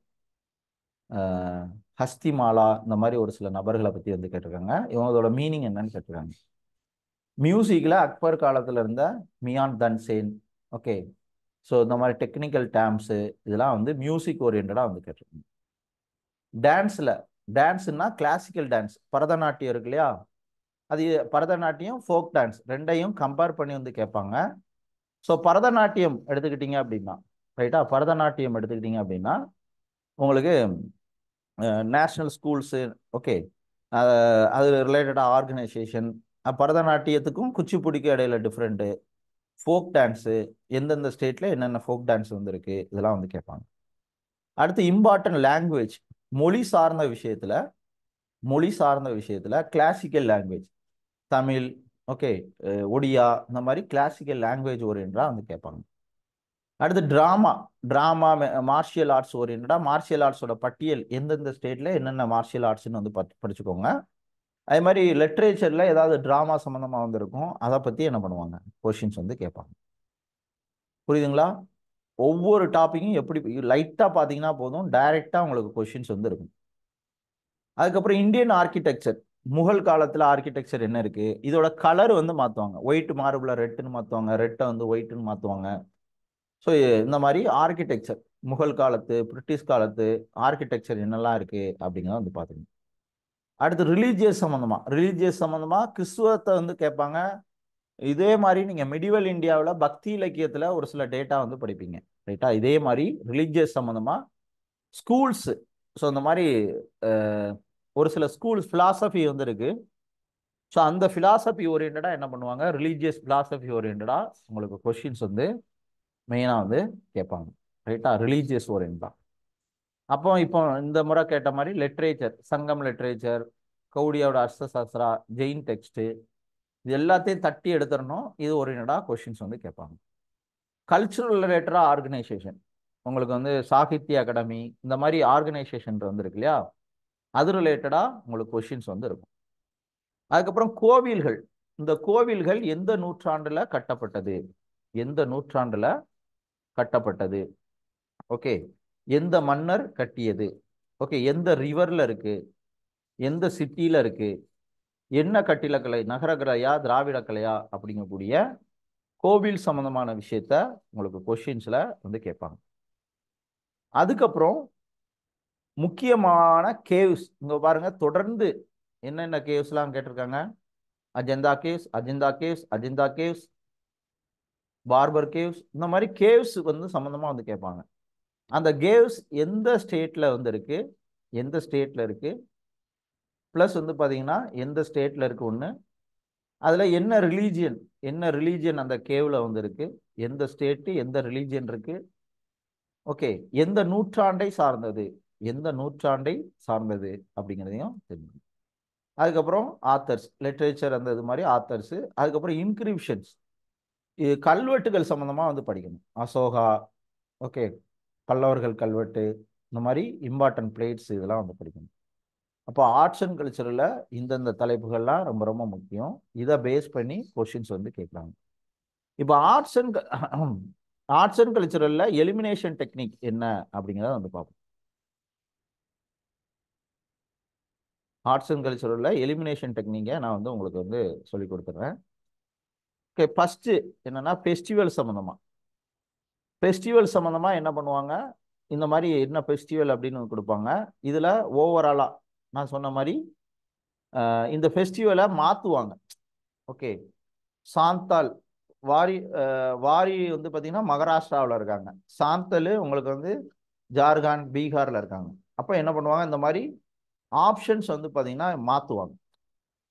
ஹஸ்தி மாலா இந்த மாதிரி ஒரு சில நபர்களை பற்றி வந்து கேட்டிருக்காங்க இவங்க அதோட மீனிங் என்னன்னு கேட்டிருக்காங்க மியூசிக்கில் அக்பர் காலத்தில் இருந்த மியான் தன்சேன் ஓகே ஸோ இந்த மாதிரி டெக்னிக்கல் டேம்ஸு இதெல்லாம் வந்து மியூசிக் ஓரியன்டாக வந்து கேட்டிருக்காங்க டான்ஸில் டான்ஸுன்னா கிளாசிக்கல் டான்ஸ் பரதநாட்டியம் இருக்கு இல்லையா அது பரதநாட்டியம் ஃபோக் டான்ஸ் ரெண்டையும் கம்பேர் பண்ணி வந்து கேட்பாங்க ஸோ பரதநாட்டியம் எடுத்துக்கிட்டீங்க அப்படின்னா ரைட்டா பரதநாட்டியம் எடுத்துக்கிட்டீங்க அப்படின்னா உங்களுக்கு நேஷ்னல் ஸ்கூல்ஸு ஓகே அது ரிலேட்டடாக ஆர்கனைசேஷன் பரதநாட்டியத்துக்கும் குச்சிப்புடிக்கும் இடையில டிஃப்ரெண்ட்டு ஃபோக் டான்ஸு எந்தெந்த ஸ்டேட்டில் என்னென்ன ஃபோக் டான்ஸ் வந்துருக்கு இதெல்லாம் வந்து கேட்பாங்க அடுத்து இம்பார்ட்டன்ட் லாங்குவேஜ் மொழி சார்ந்த விஷயத்தில் மொழி சார்ந்த விஷயத்தில் classical language Tamil okay Odia இந்த மாதிரி கிளாசிக்கல் லாங்குவேஜ் ஓரியன்டாக வந்து கேட்பாங்க அடுத்து ட்ராமா ட்ராமா மார்ஷியல் ஆர்ட்ஸ் ஓரியன்டாக மார்ஷியல் ஆர்ட்ஸோட பட்டியல் எந்தெந்த ஸ்டேட்டில் என்னென்ன மார்ஷியல் ஆர்ட்ஸ்னு வந்து பத் படிச்சுக்கோங்க அதே மாதிரி லிட்ரேச்சரில் ஏதாவது ட்ராமா சம்மந்தமாக வந்திருக்கும் அதை பற்றி என்ன பண்ணுவாங்க கொஷின்ஸ் வந்து கேட்பாங்க புரியுதுங்களா ஒவ்வொரு டாப்பிக்கும் எப்படி லைட்டாக பார்த்தீங்கன்னா போதும் டைரெக்டாக உங்களுக்கு கொஷின்ஸ் வந்து இருக்கும் அதுக்கப்புறம் இந்தியன் ஆர்கிடெக்சர் முகல் காலத்தில் ஆர்கிடெக்சர் என்ன இருக்குது இதோட கலர் வந்து மாற்றுவாங்க ஒயிட் மார்பிளை ரெட்டுன்னு மாற்றுவாங்க ரெட்டை வந்து ஒயிட்டுன்னு மாற்றுவாங்க ஸோ இந்த மாதிரி ஆர்கிடெக்சர் முகல் காலத்து பிரிட்டிஷ் காலத்து ஆர்கிடெக்சர் என்னெல்லாம் இருக்குது அப்படிங்கிறத வந்து பார்த்துக்கணும் அடுத்து ரிலீஜியஸ் சம்மந்தமாக ரிலீஜியஸ் சம்மந்தமாக கிறிஸ்துவத்தை வந்து கேட்பாங்க இதே மாதிரி நீங்கள் மிடிவல் இந்தியாவில் பக்தி இலக்கியத்தில் ஒரு சில டேட்டா வந்து படிப்பீங்க ரைட்டா இதே மாதிரி ரிலீஜியஸ் சம்மந்தமாக ஸ்கூல்ஸு ஸோ இந்த மாதிரி ஒரு சில ஸ்கூல் ஃபிலாசபி வந்துருக்கு ஸோ அந்த ஃபிலாசபி ஓரியன்டாக என்ன பண்ணுவாங்க ரிலீஜியஸ் ஃபிலாசபி ஓரியன்டாக உங்களுக்கு கொஷின்ஸ் வந்து மெயினாக வந்து கேட்பாங்க ரைட்டா ரிலீஜியஸ் ஓரியண்டா அப்போ இப்போ இந்த முறை கேட்ட மாதிரி லிட்ரேச்சர் சங்கம் லிட்ரேச்சர் கவுடியோட அர்த்தசாஸ்திரா ஜெயின் டெக்ஸ்ட்டு இது எல்லாத்தையும் தட்டி எடுத்துடணும் இது ஓரியன்டாக கொஷின்ஸ் வந்து கேட்பாங்க கல்ச்சுரல் ரிலேட்டடாக ஆர்கனைசேஷன் உங்களுக்கு வந்து சாகித்ய அகாடமி இந்த மாதிரி ஆர்கனைசேஷன் வந்துருக்கு இல்லையா அது ரிலேட்டடாக உங்களுக்கு கொஷின்ஸ் வந்து இருக்கும் அதுக்கப்புறம் கோவில்கள் இந்த கோவில்கள் எந்த நூற்றாண்டில் கட்டப்பட்டது எந்த நூற்றாண்டில் கட்டப்பட்டது ஓகே எந்த மன்னர் கட்டியது ஓகே எந்த ரிவரில் இருக்குது எந்த சிட்டியில் இருக்குது என்ன கட்டிலக்கலை நகரக்கலையா திராவிடக்கலையா அப்படிங்கக்கூடிய கோவில் சம்மந்தமான விஷயத்த உங்களுக்கு கொஷின்ஸில் வந்து கேட்பாங்க அதுக்கப்புறம் முக்கியமான கேவ்ஸ் இங்கே பாருங்கள் தொடர்ந்து என்னென்ன கேவ்ஸ்லாம் கேட்டிருக்காங்க Ajanta caves Ajanta caves Ajanta caves Barabar caves இந்த மாதிரி கேவ்ஸ் வந்து சம்மந்தமாக வந்து கேட்பாங்க அந்த கேவ்ஸ் எந்த ஸ்டேட்டில் வந்து இருக்குது எந்த ஸ்டேட்டில் இருக்குது ப்ளஸ் வந்து பார்த்தீங்கன்னா எந்த ஸ்டேட்டில் இருக்குது ஒன்று அதில் என்ன ரிலீஜியன் என்ன ரிலீஜியன் அந்த கேவில் வந்து இருக்குது எந்த ஸ்டேட்டு எந்த ரிலீஜியன் இருக்குது ஓகே எந்த நூற்றாண்டை சார்ந்தது எந்த நூற்றாண்டை சார்ந்தது அப்படிங்கிறதையும் தெரிஞ்சுக்கணும் அதுக்கப்புறம் ஆத்தர்ஸ் லிட்ரேச்சர் அந்த இது மாதிரி ஆத்தர்ஸு அதுக்கப்புறம் இன்க்ரிப்ஷன்ஸ் இது கல்வெட்டுகள் சம்மந்தமாக வந்து படிக்கணும் அசோகா ஓகே பல்லவர்கள் கல்வெட்டு இந்த மாதிரி இம்பார்ட்டன்ட் பிளேட்ஸ் இதெல்லாம் வந்து படிக்கணும் அப்போ ஆர்ட்ஸ் அண்ட் கல்ச்சரில் இந்தந்த தலைப்புகள்லாம் ரொம்ப ரொம்ப முக்கியம் இதை பேஸ் பண்ணி கொஷின்ஸ் வந்து கேட்குறாங்க இப்போ ஆர்ட்ஸ் அண்ட் ஆர்ட்ஸ் அண்ட் கல்ச்சரலில் எலிமினேஷன் டெக்னிக் என்ன அப்படிங்கிறத வந்து பார்ப்போம் ஆர்ட்ஸ் அண்ட் கல்ச்சரில் எலிமினேஷன் டெக்னிக்கை நான் வந்து உங்களுக்கு வந்து சொல்லி கொடுத்துட்றேன் ஓகே ஃபஸ்ட்டு என்னென்னா ஃபெஸ்டிவல் சம்மந்தமாக ஃபெஸ்டிவல் சம்மந்தமாக என்ன பண்ணுவாங்க இந்த மாதிரி என்ன ஃபெஸ்டிவல் அப்படின்னு கொடுப்பாங்க இதில் ஓவராலாக நான் சொன்ன மாதிரி இந்த ஃபெஸ்டிவலை மாற்றுவாங்க ஓகே சாந்தால் வாரி வாரி வந்து பார்த்திங்கன்னா மகாராஷ்டிராவில் இருக்காங்க சாந்தல் உங்களுக்கு வந்து ஜார்க்கண்ட் பீகாரில் இருக்காங்க அப்போ என்ன பண்ணுவாங்க இந்த மாதிரி ஆப்ஷன்ஸ் வந்து பார்த்தீங்கன்னா மாற்றுவாங்க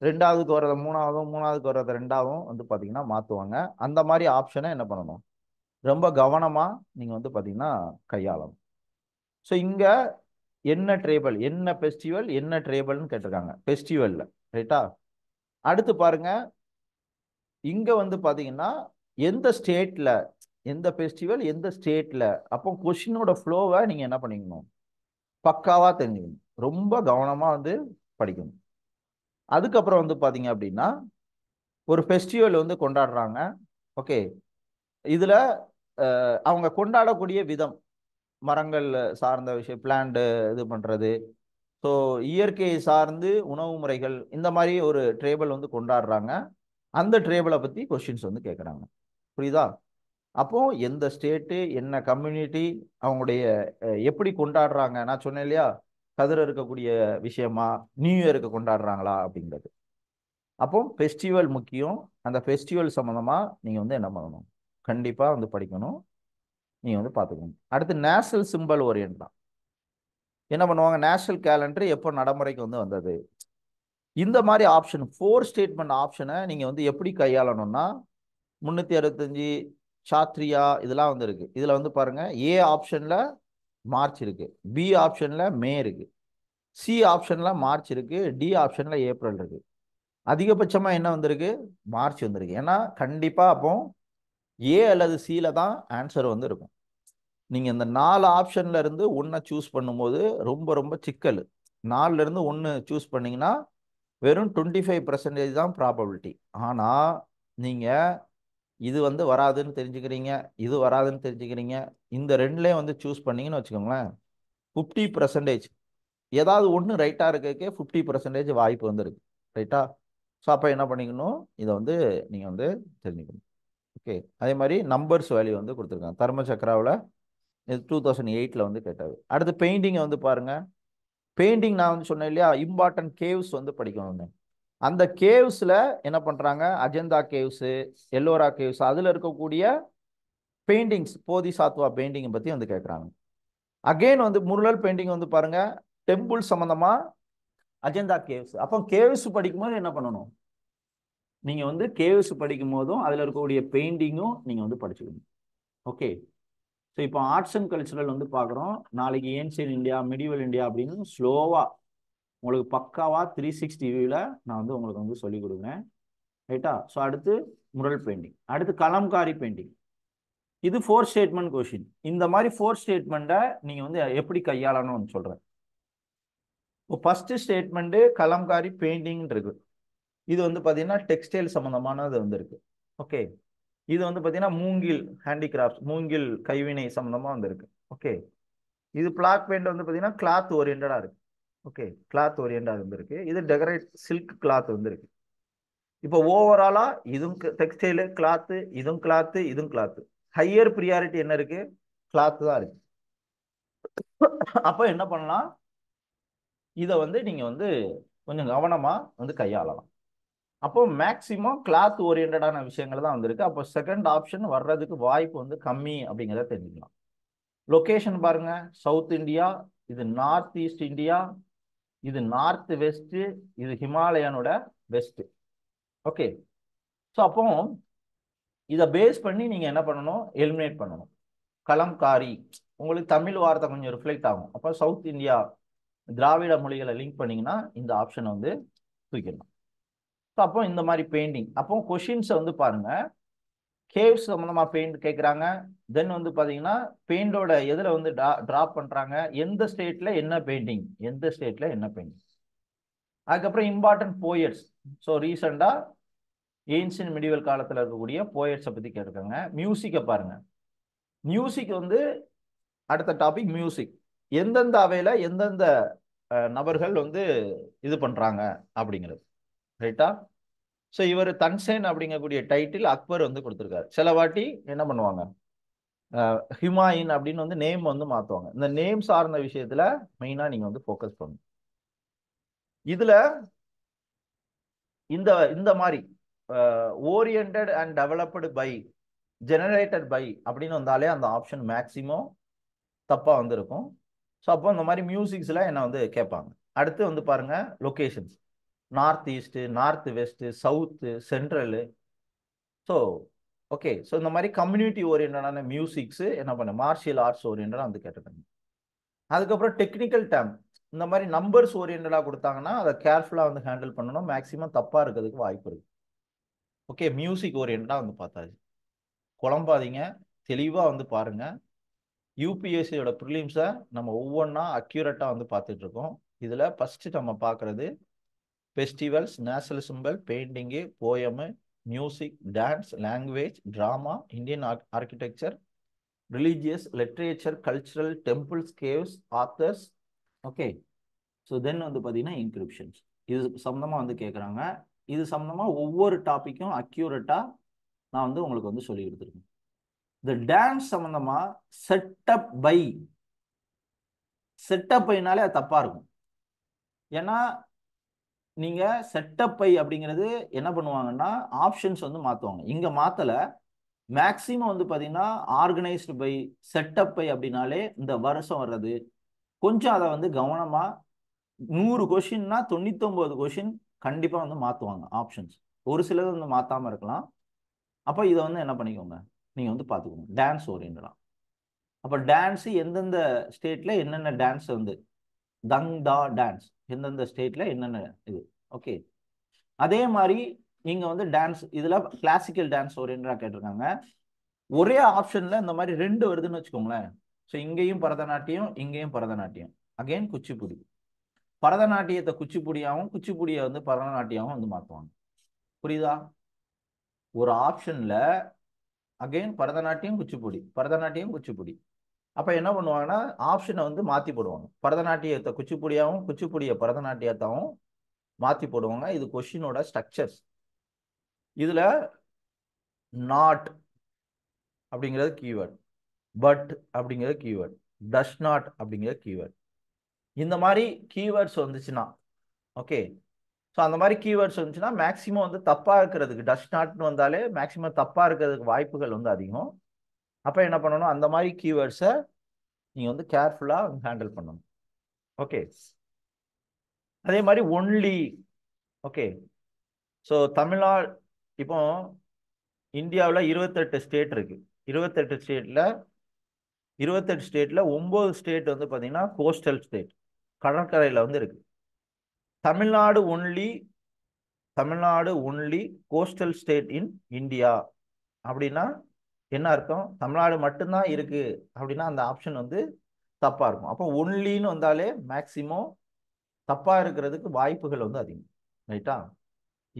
ரெண்டாவதுக்கு வர்றத மூணாவதும் மூணாவதுக்கு வர்றத ரெண்டாவும் வந்து பார்த்தீங்கன்னா மாற்றுவாங்க அந்த மாதிரி ஆப்ஷனை என்ன பண்ணணும் ரொம்ப கவனமாக நீங்கள் வந்து பார்த்தீங்கன்னா கையாளணும் ஸோ இங்கே என்ன ட்ரேபிள் என்ன ஃபெஸ்டிவல் என்ன ட்ரேபிள்னு கேட்டிருக்காங்க ஃபெஸ்டிவலில் ரைட்டா அடுத்து பாருங்க இங்கே வந்து பார்த்தீங்கன்னா எந்த ஸ்டேட்டில் எந்த ஃபெஸ்டிவல் எந்த ஸ்டேட்டில் அப்போ கொஷினோட ஃப்ளோவை நீங்கள் என்ன பண்ணிக்கணும் பக்காவாக தெரிஞ்சுக்கணும் ரொம்ப கவனமாக வந்து படிக்கணும் அதுக்கப்புறம் வந்து பார்த்தீங்க அப்படின்னா ஒரு ஃபெஸ்டிவல் வந்து கொண்டாடுறாங்க ஓகே இதில் அவங்க கொண்டாடக்கூடிய விதம் மரங்கள் சார்ந்த விஷயம் பிளான்டு இது பண்ணுறது ஸோ இயற்கையை சார்ந்து உணவு முறைகள் இந்த மாதிரி ஒரு ட்ரேபிள் வந்து கொண்டாடுறாங்க அந்த ட்ரேபிளை பற்றி கொஷின்ஸ் வந்து கேட்குறாங்க புரியுதா அப்போது எந்த ஸ்டேட்டு என்ன கம்யூனிட்டி அவங்களுடைய எப்படி கொண்டாடுறாங்க நான் சொன்னேன் இல்லையா கதிர இருக்கக்கூடிய விஷயமா நியூ இயருக்கு கொண்டாடுறாங்களா அப்படிங்கிறது அப்போ ஃபெஸ்டிவல் முக்கியம் அந்த ஃபெஸ்டிவல் சம்மந்தமாக நீங்கள் வந்து என்ன பண்ணணும் கண்டிப்பாக வந்து படிக்கணும் நீங்கள் வந்து பார்த்துக்கணும் அடுத்து நேஷ்னல் சிம்பல் ஓரியன்ட் தான் என்ன பண்ணுவாங்க நேஷ்னல் கேலண்டர் எப்போ நடைமுறைக்கு வந்து வந்தது இந்த மாதிரி ஆப்ஷன் ஃபோர் ஸ்டேட்மெண்ட் ஆப்ஷனை நீங்கள் வந்து எப்படி கையாளணும்னா முந்நூற்றி அறுபத்தஞ்சி சாத்ரியா இதெல்லாம் வந்து இருக்குது இதில் வந்து பாருங்கள் ஏ ஆப்ஷனில் மார்ச் இருக்குது பி ஆப்ஷனில் மே இருக்குது சி ஆப்ஷனில் மார்ச் இருக்குது டி ஆப்ஷனில் ஏப்ரல் இருக்குது அதிகபட்சமாக என்ன வந்திருக்கு மார்ச் வந்திருக்கு ஏன்னா கண்டிப்பாக அப்போ ஏ அல்லது சியில் தான் ஆன்சர் வந்து இருக்கும் நீங்கள் இந்த நாலு ஆப்ஷனில் இருந்து ஒன்றை சூஸ் பண்ணும்போது ரொம்ப ரொம்ப சிக்கல் நாலுலேருந்து ஒன்று சூஸ் பண்ணிங்கன்னா வெறும் டுவெண்ட்டி ஃபைவ் பர்சன்டேஜ் தான் ப்ராபபிலிட்டி ஆனால் நீங்கள் இது வந்து வராதுன்னு தெரிஞ்சுக்கிறீங்க இது வராதுன்னு தெரிஞ்சுக்கிறீங்க இந்த ரெண்டுலேயும் வந்து சூஸ் பண்ணிங்கன்னு வச்சுக்கோங்களேன் ஃபிஃப்டி பர்சன்டேஜ் ஏதாவது ஒன்று ரைட்டாக இருக்கக்கே ஃபிஃப்டி பர்சன்டேஜ் வாய்ப்பு வந்துருக்கு ரைட்டா ஸோ அப்போ என்ன பண்ணிக்கணும் இதை வந்து நீங்கள் வந்து தெரிஞ்சுக்கணும் ஓகே அதே மாதிரி நம்பர்ஸ் வேல்யூ வந்து கொடுத்துருக்காங்க தர்ம சக்கராவில் இது டூ தௌசண்ட் எயிட்டில் வந்து கேட்டது அடுத்து பெயிண்டிங்கை வந்து பாருங்கள் பெயிண்டிங் நான் வந்து சொன்னேன் இல்லையா இம்பார்ட்டன்ட் கேவ்ஸ் வந்து படிக்கணும்னு அந்த கேவ்ஸில் என்ன பண்ணுறாங்க அஜந்தா கேவ்ஸு எல்லோரா கேவ்ஸ் அதில் இருக்கக்கூடிய பெயிண்டிங்ஸ் போதி சாத்வா பெயிண்டிங்கை பற்றி வந்து கேட்குறாங்க அகெயின் வந்து முருளல் பெயிண்டிங் வந்து பாருங்கள் டெம்பிள் சம்மந்தமாக அஜந்தா கேவ்ஸ் அப்போ கேவ்ஸ் படிக்கும்போது என்ன பண்ணணும் நீங்கள் வந்து கேவ்ஸ் படிக்கும் போதும் அதில் இருக்கக்கூடிய பெயிண்டிங்கும் நீங்கள் வந்து படிச்சுக்கணும் ஓகே ஸோ இப்போ ஆர்ட்ஸ் அண்ட் கல்ச்சுரல் வந்து பார்க்குறோம் நாளைக்கு ஏன்சியன் இந்தியா மிடிவல் இந்தியா அப்படின்னு ஸ்லோவாக உங்களுக்கு பக்காவாக த்ரீ சிக்ஸ்டி வியூவில் நான் வந்து உங்களுக்கு வந்து சொல்லிக் கொடுக்குறேன் ரைட்டா ஸோ அடுத்து முரல் பெயிண்டிங் அடுத்து கலம்காரி பெயிண்டிங் இது ஃபோர் ஸ்டேட்மெண்ட் கொஷின் இந்த மாதிரி ஃபோர் ஸ்டேட்மெண்ட்டை நீங்கள் வந்து எப்படி கையாளணும்னு சொல்கிறேன் இப்போ ஃபஸ்ட்டு ஸ்டேட்மெண்ட்டு கலம்காரி பெயிண்டிங் இருக்கு இது வந்து பார்த்தீங்கன்னா டெக்ஸ்டைல் சம்மந்தமானது இருக்கு ஓகே இது வந்து பார்த்தீங்கன்னா மூங்கில் ஹேண்டிகிராஃப்ட் மூங்கில் கைவினை சம்மந்தமாக வந்துருக்கு ஓகே இது பிளாக் பெயிண்ட் வந்து பார்த்தீங்கன்னா கிளாத் ஓரியன்டாக இருக்குது ஓகே கிளாத் ஓரியண்டாக இருந்திருக்கு இது டெக்கரேட் சில்க் கிளாத் வந்துருக்கு இப்போ ஓவராலாக இதுவும் டெக்ஸ்டைலு கிளாத்து இதுவும் கிளாத்து இதுவும் கிளாத்து ஹையர் ப்ரியாரிட்டி என்ன இருக்குது கிளாத்து தான் இருக்கு அப்போ என்ன பண்ணலாம் இதை வந்து நீங்கள் வந்து கொஞ்சம் கவனமாக வந்து கையாளலாம் அப்போ மேக்சிமம் கிளாத் ஓரியன்டான விஷயங்கள் தான் வந்திருக்கு அப்போ செகண்ட் ஆப்ஷன் வர்றதுக்கு வாய்ப்பு வந்து கம்மி அப்படிங்கிறத தெரிஞ்சுக்கலாம் லொக்கேஷன் பாருங்கள் சவுத் இந்தியா இது நார்த் ஈஸ்ட் இந்தியா இது நார்த் வெஸ்ட் இது ஹிமாலயனோட வெஸ்ட் ஓகே ஸோ அப்போ இதை பேஸ் பண்ணி நீங்கள் என்ன பண்ணணும் எலிமினேட் பண்ணணும் கலம்காரி உங்களுக்கு தமிழ் வார்த்தை கொஞ்சம் ரிஃப்ளெக்ட் ஆகும் அப்போ சவுத் இந்தியா திராவிட மொழிகளை லிங்க் பண்ணிங்கன்னா இந்த ஆப்ஷனை வந்து தூக்கிடலாம் ஸோ அப்போ இந்த மாதிரி பெயிண்டிங் அப்போ கொஷின்ஸை வந்து பாருங்கள் கேவ்ஸ் சம்மந்தமாக பெயிண்ட் கேட்குறாங்க தென் வந்து பார்த்தீங்கன்னா பெயிண்டோட எதில் வந்து டா ட்ராப் பண்ணுறாங்க எந்த ஸ்டேட்டில் என்ன பெயிண்டிங் எந்த ஸ்டேட்டில் என்ன பெயிண்டிங் அதுக்கப்புறம் இம்பார்ட்டன்ட் போயட்ஸ் ஸோ ரீசெண்டாக ஏன்சியன் மிடிவல் காலத்தில் இருக்கக்கூடிய போயட்ஸை பற்றி கேட்டிருக்காங்க மியூசிக்கை பாருங்கள் மியூசிக் வந்து அடுத்த டாபிக் மியூசிக் எந்தெந்த அவையில் எந்தெந்த நபர்கள் வந்து இது பண்ணுறாங்க அப்படிங்கிறது ரைட்டா ஸோ இவர் தன்சேன் அப்படிங்கக்கூடிய டைட்டில் அக்பர் வந்து கொடுத்துருக்காரு சில வாட்டி என்ன பண்ணுவாங்க ஹிமாயின் அப்படின்னு வந்து நேம் வந்து மாற்றுவாங்க இந்த நேம் சார்ந்த விஷயத்தில் மெயினாக நீங்கள் வந்து ஃபோக்கஸ் பண்ணணும் இதில் இந்த இந்த மாதிரி orient and developed by generated by அப்படின்னு வந்தாலே அந்த ஆப்ஷன் மேக்சிமம் தப்பாக வந்துருக்கும் ஸோ அப்போ இந்த மாதிரி மியூசிக்ஸில் என்னை வந்து கேட்பாங்க அடுத்து வந்து பாருங்கள் locations north east north west south central so okay so இந்த மாதிரி கம்யூனிட்டி ஓரியன்டான மியூசிக்ஸு என்ன பண்ண மார்ஷியல் ஆர்ட்ஸ் ஓரியன்டாக வந்து கேட்டுருக்காங்க அதுக்கப்புறம் டெக்னிக்கல் டேம் இந்த மாதிரி நம்பர்ஸ் ஓரியன்டாக கொடுத்தாங்கன்னா அதை கேர்ஃபுல்லாக வந்து ஹேண்டில் பண்ணணும் மேக்ஸிமம் தப்பாக இருக்கிறதுக்கு வாய்ப்பு இருக்குது ஓகே மியூசிக் ஓரியன்டாக வந்து பார்த்தாச்சு குழம்பாதீங்க தெளிவாக வந்து பாருங்கள் யூபிஎஸ்சியோட ப்ரிலிம்ஸை நம்ம ஒவ்வொன்றா அக்யூரேட்டாக வந்து பார்த்துட்ருக்கோம் இதில் ஃபஸ்ட்டு நம்ம பார்க்குறது festivals national symbol painting poem music dance language drama Indian architecture religious literature cultural temples caves authors okay so then வந்து பார்த்தீங்கன்னா இன்க்ரிப்ஷன்ஸ் இது சம்மந்தமாக வந்து கேட்குறாங்க இது சம்மந்தமாக ஒவ்வொரு டாப்பிக்கும் அக்யூரட்டாக நான் வந்து உங்களுக்கு வந்து சொல்லி கொடுத்துருக்கேன் இந்த டான்ஸ் சம்மந்தமாக செட்டப் பை செட்டப் பைனாலே அது தப்பாக இருக்கும் ஏன்னா நீங்கள் செட்டப் அப்படிங்கிறது என்ன பண்ணுவாங்கன்னா ஆப்ஷன்ஸ் வந்து மாற்றுவாங்க இங்கே மாத்தல மேக்சிமம் வந்து பாத்தீங்கன்னா ஆர்கனைஸ்டு பை செட்டப் பை அப்படின்னாலே இந்த வருஷம் வர்றது கொஞ்சம் அதை வந்து கவனமாக நூறு கொஷின்னா தொண்ணூத்தொம்பது கொஷின் கண்டிப்பாக வந்து மாற்றுவாங்க ஆப்ஷன்ஸ் ஒரு சிலது வந்து மாற்றாமல் இருக்கலாம் அப்போ இதை வந்து என்ன பண்ணிக்கோங்க நீங்கள் வந்து பார்த்துக்கோங்க டான்ஸ் ஓரியன்டாக அப்போ டான்ஸு எந்தெந்த ஸ்டேட்டில் என்னென்ன டான்ஸ் வந்து தங் தா டான்ஸ் எந்தெந்த ஸ்டேட்டில் என்னென்ன இது ஓகே அதே மாதிரி நீங்கள் வந்து டான்ஸ் இதில் கிளாசிக்கல் டான்ஸ் ஓரியன்டாக கேட்டிருக்காங்க ஒரே ஆப்ஷனில் இந்த மாதிரி ரெண்டு வருதுன்னு வச்சுக்கோங்களேன் ஸோ இங்கேயும் பரதநாட்டியம் இங்கேயும் பரதநாட்டியம் அகெயின் குச்சிப்புடி பரதநாட்டியத்தை குச்சிப்புடியாகவும் குச்சிப்புடியை வந்து பரதநாட்டியாகவும் வந்து மாற்றுவாங்க புரியுதா ஒரு ஆப்ஷனில் அகெயின் பரதநாட்டியம் குச்சிப்புடி பரதநாட்டியம் குச்சிப்புடி அப்போ என்ன பண்ணுவாங்கன்னா ஆப்ஷனை வந்து மாற்றி போடுவாங்க பரதநாட்டியத்தை குச்சிப்புடியாகவும் குச்சிப்புடியை பரதநாட்டியத்தாகவும் மாற்றி போடுவாங்க இது கொஷினோட ஸ்ட்ரக்சர்ஸ் இதில் நாட் அப்படிங்கிறது கீவேர்டு பட் அப்படிங்கிறது கீவேர்டு டஸ் நாட் அப்படிங்கிறது கீவேர்டு இந்த மாதிரி கீவேர்ட்ஸ் வந்துச்சுன்னா ஓகே ஸோ அந்த மாதிரி கீவேர்ட்ஸ் வந்துச்சுன்னா மேக்ஸிமம் வந்து தப்பாக இருக்கிறதுக்கு டஸ் நாட்னு வந்தாலே மேக்ஸிமம் தப்பாக இருக்கிறதுக்கு வாய்ப்புகள் வந்து அதிகம் அப்போ என்ன பண்ணணும் அந்த மாதிரி கீவேர்ட்ஸை நீங்கள் வந்து கேர்ஃபுல்லாக ஹேண்டில் பண்ணணும் ஓகே அதே மாதிரி ஒன்லி ஓகே ஸோ தமிழ்நாடு இப்போ இந்தியாவில் இருபத்தெட்டு ஸ்டேட் இருக்குது இருபத்தெட்டு ஸ்டேட்டில் இருபத்தெட்டு ஸ்டேட்டில் ஒம்பது ஸ்டேட் வந்து பார்த்திங்கன்னா கோஸ்டல் ஸ்டேட் கடற்கரையில் வந்து இருக்குது Tamil Nadu only Tamil Nadu only coastal state in India அப்படின்னா என்ன அர்த்தம் தமிழ்நாடு மட்டும்தான் இருக்கு அப்படின்னா அந்த ஆப்ஷன் வந்து தப்பாக இருக்கும் அப்போ ஒன்லின்னு வந்தாலே மேக்சிமம் தப்பாக இருக்கிறதுக்கு வாய்ப்புகள் வந்து அதிகம் ரைட்டா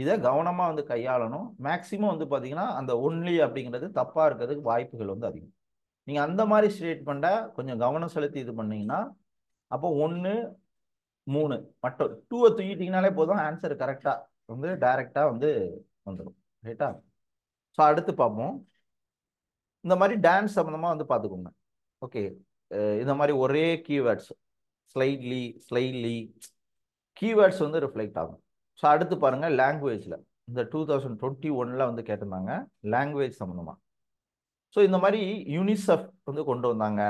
இதை கவனமாக வந்து கையாளணும் மேக்சிமம் வந்து பார்த்தீங்கன்னா அந்த ஒன்லி அப்படிங்கிறது தப்பாக இருக்கிறதுக்கு வாய்ப்புகள் வந்து அதிகம் நீங்கள் அந்த மாதிரி ஸ்டேட்மெண்ட்டை கொஞ்சம் கவனம் செலுத்தி இது பண்ணிங்கன்னா அப்போ ஒன்று மூணு மட்டும் டூவை தூக்கிட்டிங்கனாலே போதும் ஆன்சர் கரெக்டாக வந்து டைரக்டா வந்து வந்துடும் ரைட்டா ஸோ அடுத்து பார்ப்போம் இந்த மாதிரி டான்ஸ் சம்மந்தமாக வந்து பார்த்துக்கோங்க ஓகே இந்த மாதிரி ஒரே கீவேர்ட்ஸ் ஸ்லைட்லி ஸ்லைட்லி கீவேர்ட்ஸ் வந்து ரிஃப்ளெக்ட் ஆகும் ஸோ அடுத்து பாருங்கள் லாங்குவேஜில் இந்த டூ தௌசண்ட் டுவெண்ட்டி ஒனில் வந்து கேட்டிருந்தாங்க லாங்குவேஜ் சம்மந்தமாக ஸோ இந்த மாதிரி யூனிசெஃப் வந்து கொண்டு வந்தாங்க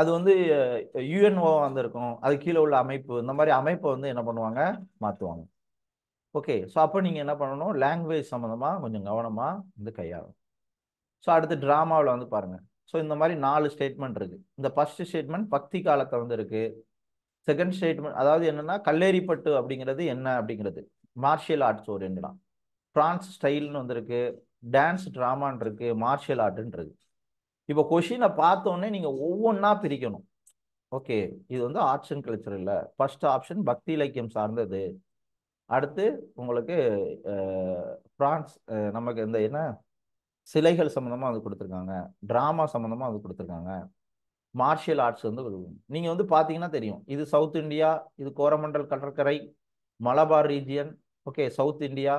அது வந்து யூஎன்ஓ வந்திருக்கும் அது கீழே உள்ள அமைப்பு இந்த மாதிரி அமைப்பை வந்து என்ன பண்ணுவாங்க மாற்றுவாங்க ஓகே ஸோ அப்போ நீங்கள் என்ன பண்ணணும் லாங்குவேஜ் சம்மந்தமாக கொஞ்சம் கவனமாக வந்து கையாளும் ஸோ அடுத்து ட்ராமாவில் வந்து பாருங்கள் ஸோ இந்த மாதிரி நாலு ஸ்டேட்மெண்ட் இருக்குது இந்த ஃபஸ்ட்டு ஸ்டேட்மெண்ட் பக்தி காலத்தை வந்து இருக்குது செகண்ட் ஸ்டேட்மெண்ட் அதாவது என்னென்னா கல்லேரிப்பட்டு அப்படிங்கிறது என்ன அப்படிங்கிறது மார்ஷியல் ஆர்ட்ஸ் ஓரியன்டா ஃப்ரான்ஸ் ஸ்டைல்னு வந்துருக்கு டான்ஸ் ட்ராமான் இருக்கு மார்ஷியல் ஆர்ட்ன்றது இப்போ கொஷினை பார்த்தோன்னே நீங்கள் ஒவ்வொன்றா பிரிக்கணும் ஓகே இது வந்து ஆர்ட்ஸ் அண்ட் கல்ச்சர் இல்லை ஃபர்ஸ்ட் ஆப்ஷன் பக்தி இலக்கியம் சார்ந்தது அடுத்து உங்களுக்கு ஃப்ரான்ஸ் நமக்கு இந்த என்ன சிலைகள் சம்மந்தமாக அது கொடுத்துருக்காங்க ட்ராமா சம்மந்தமாக அது கொடுத்துருக்காங்க மார்ஷியல் ஆர்ட்ஸ் வந்து நீங்கள் வந்து பார்த்தீங்கன்னா தெரியும் இது சவுத் இந்தியா இது கோரமண்டல் கடற்கரை Malabar region okay south India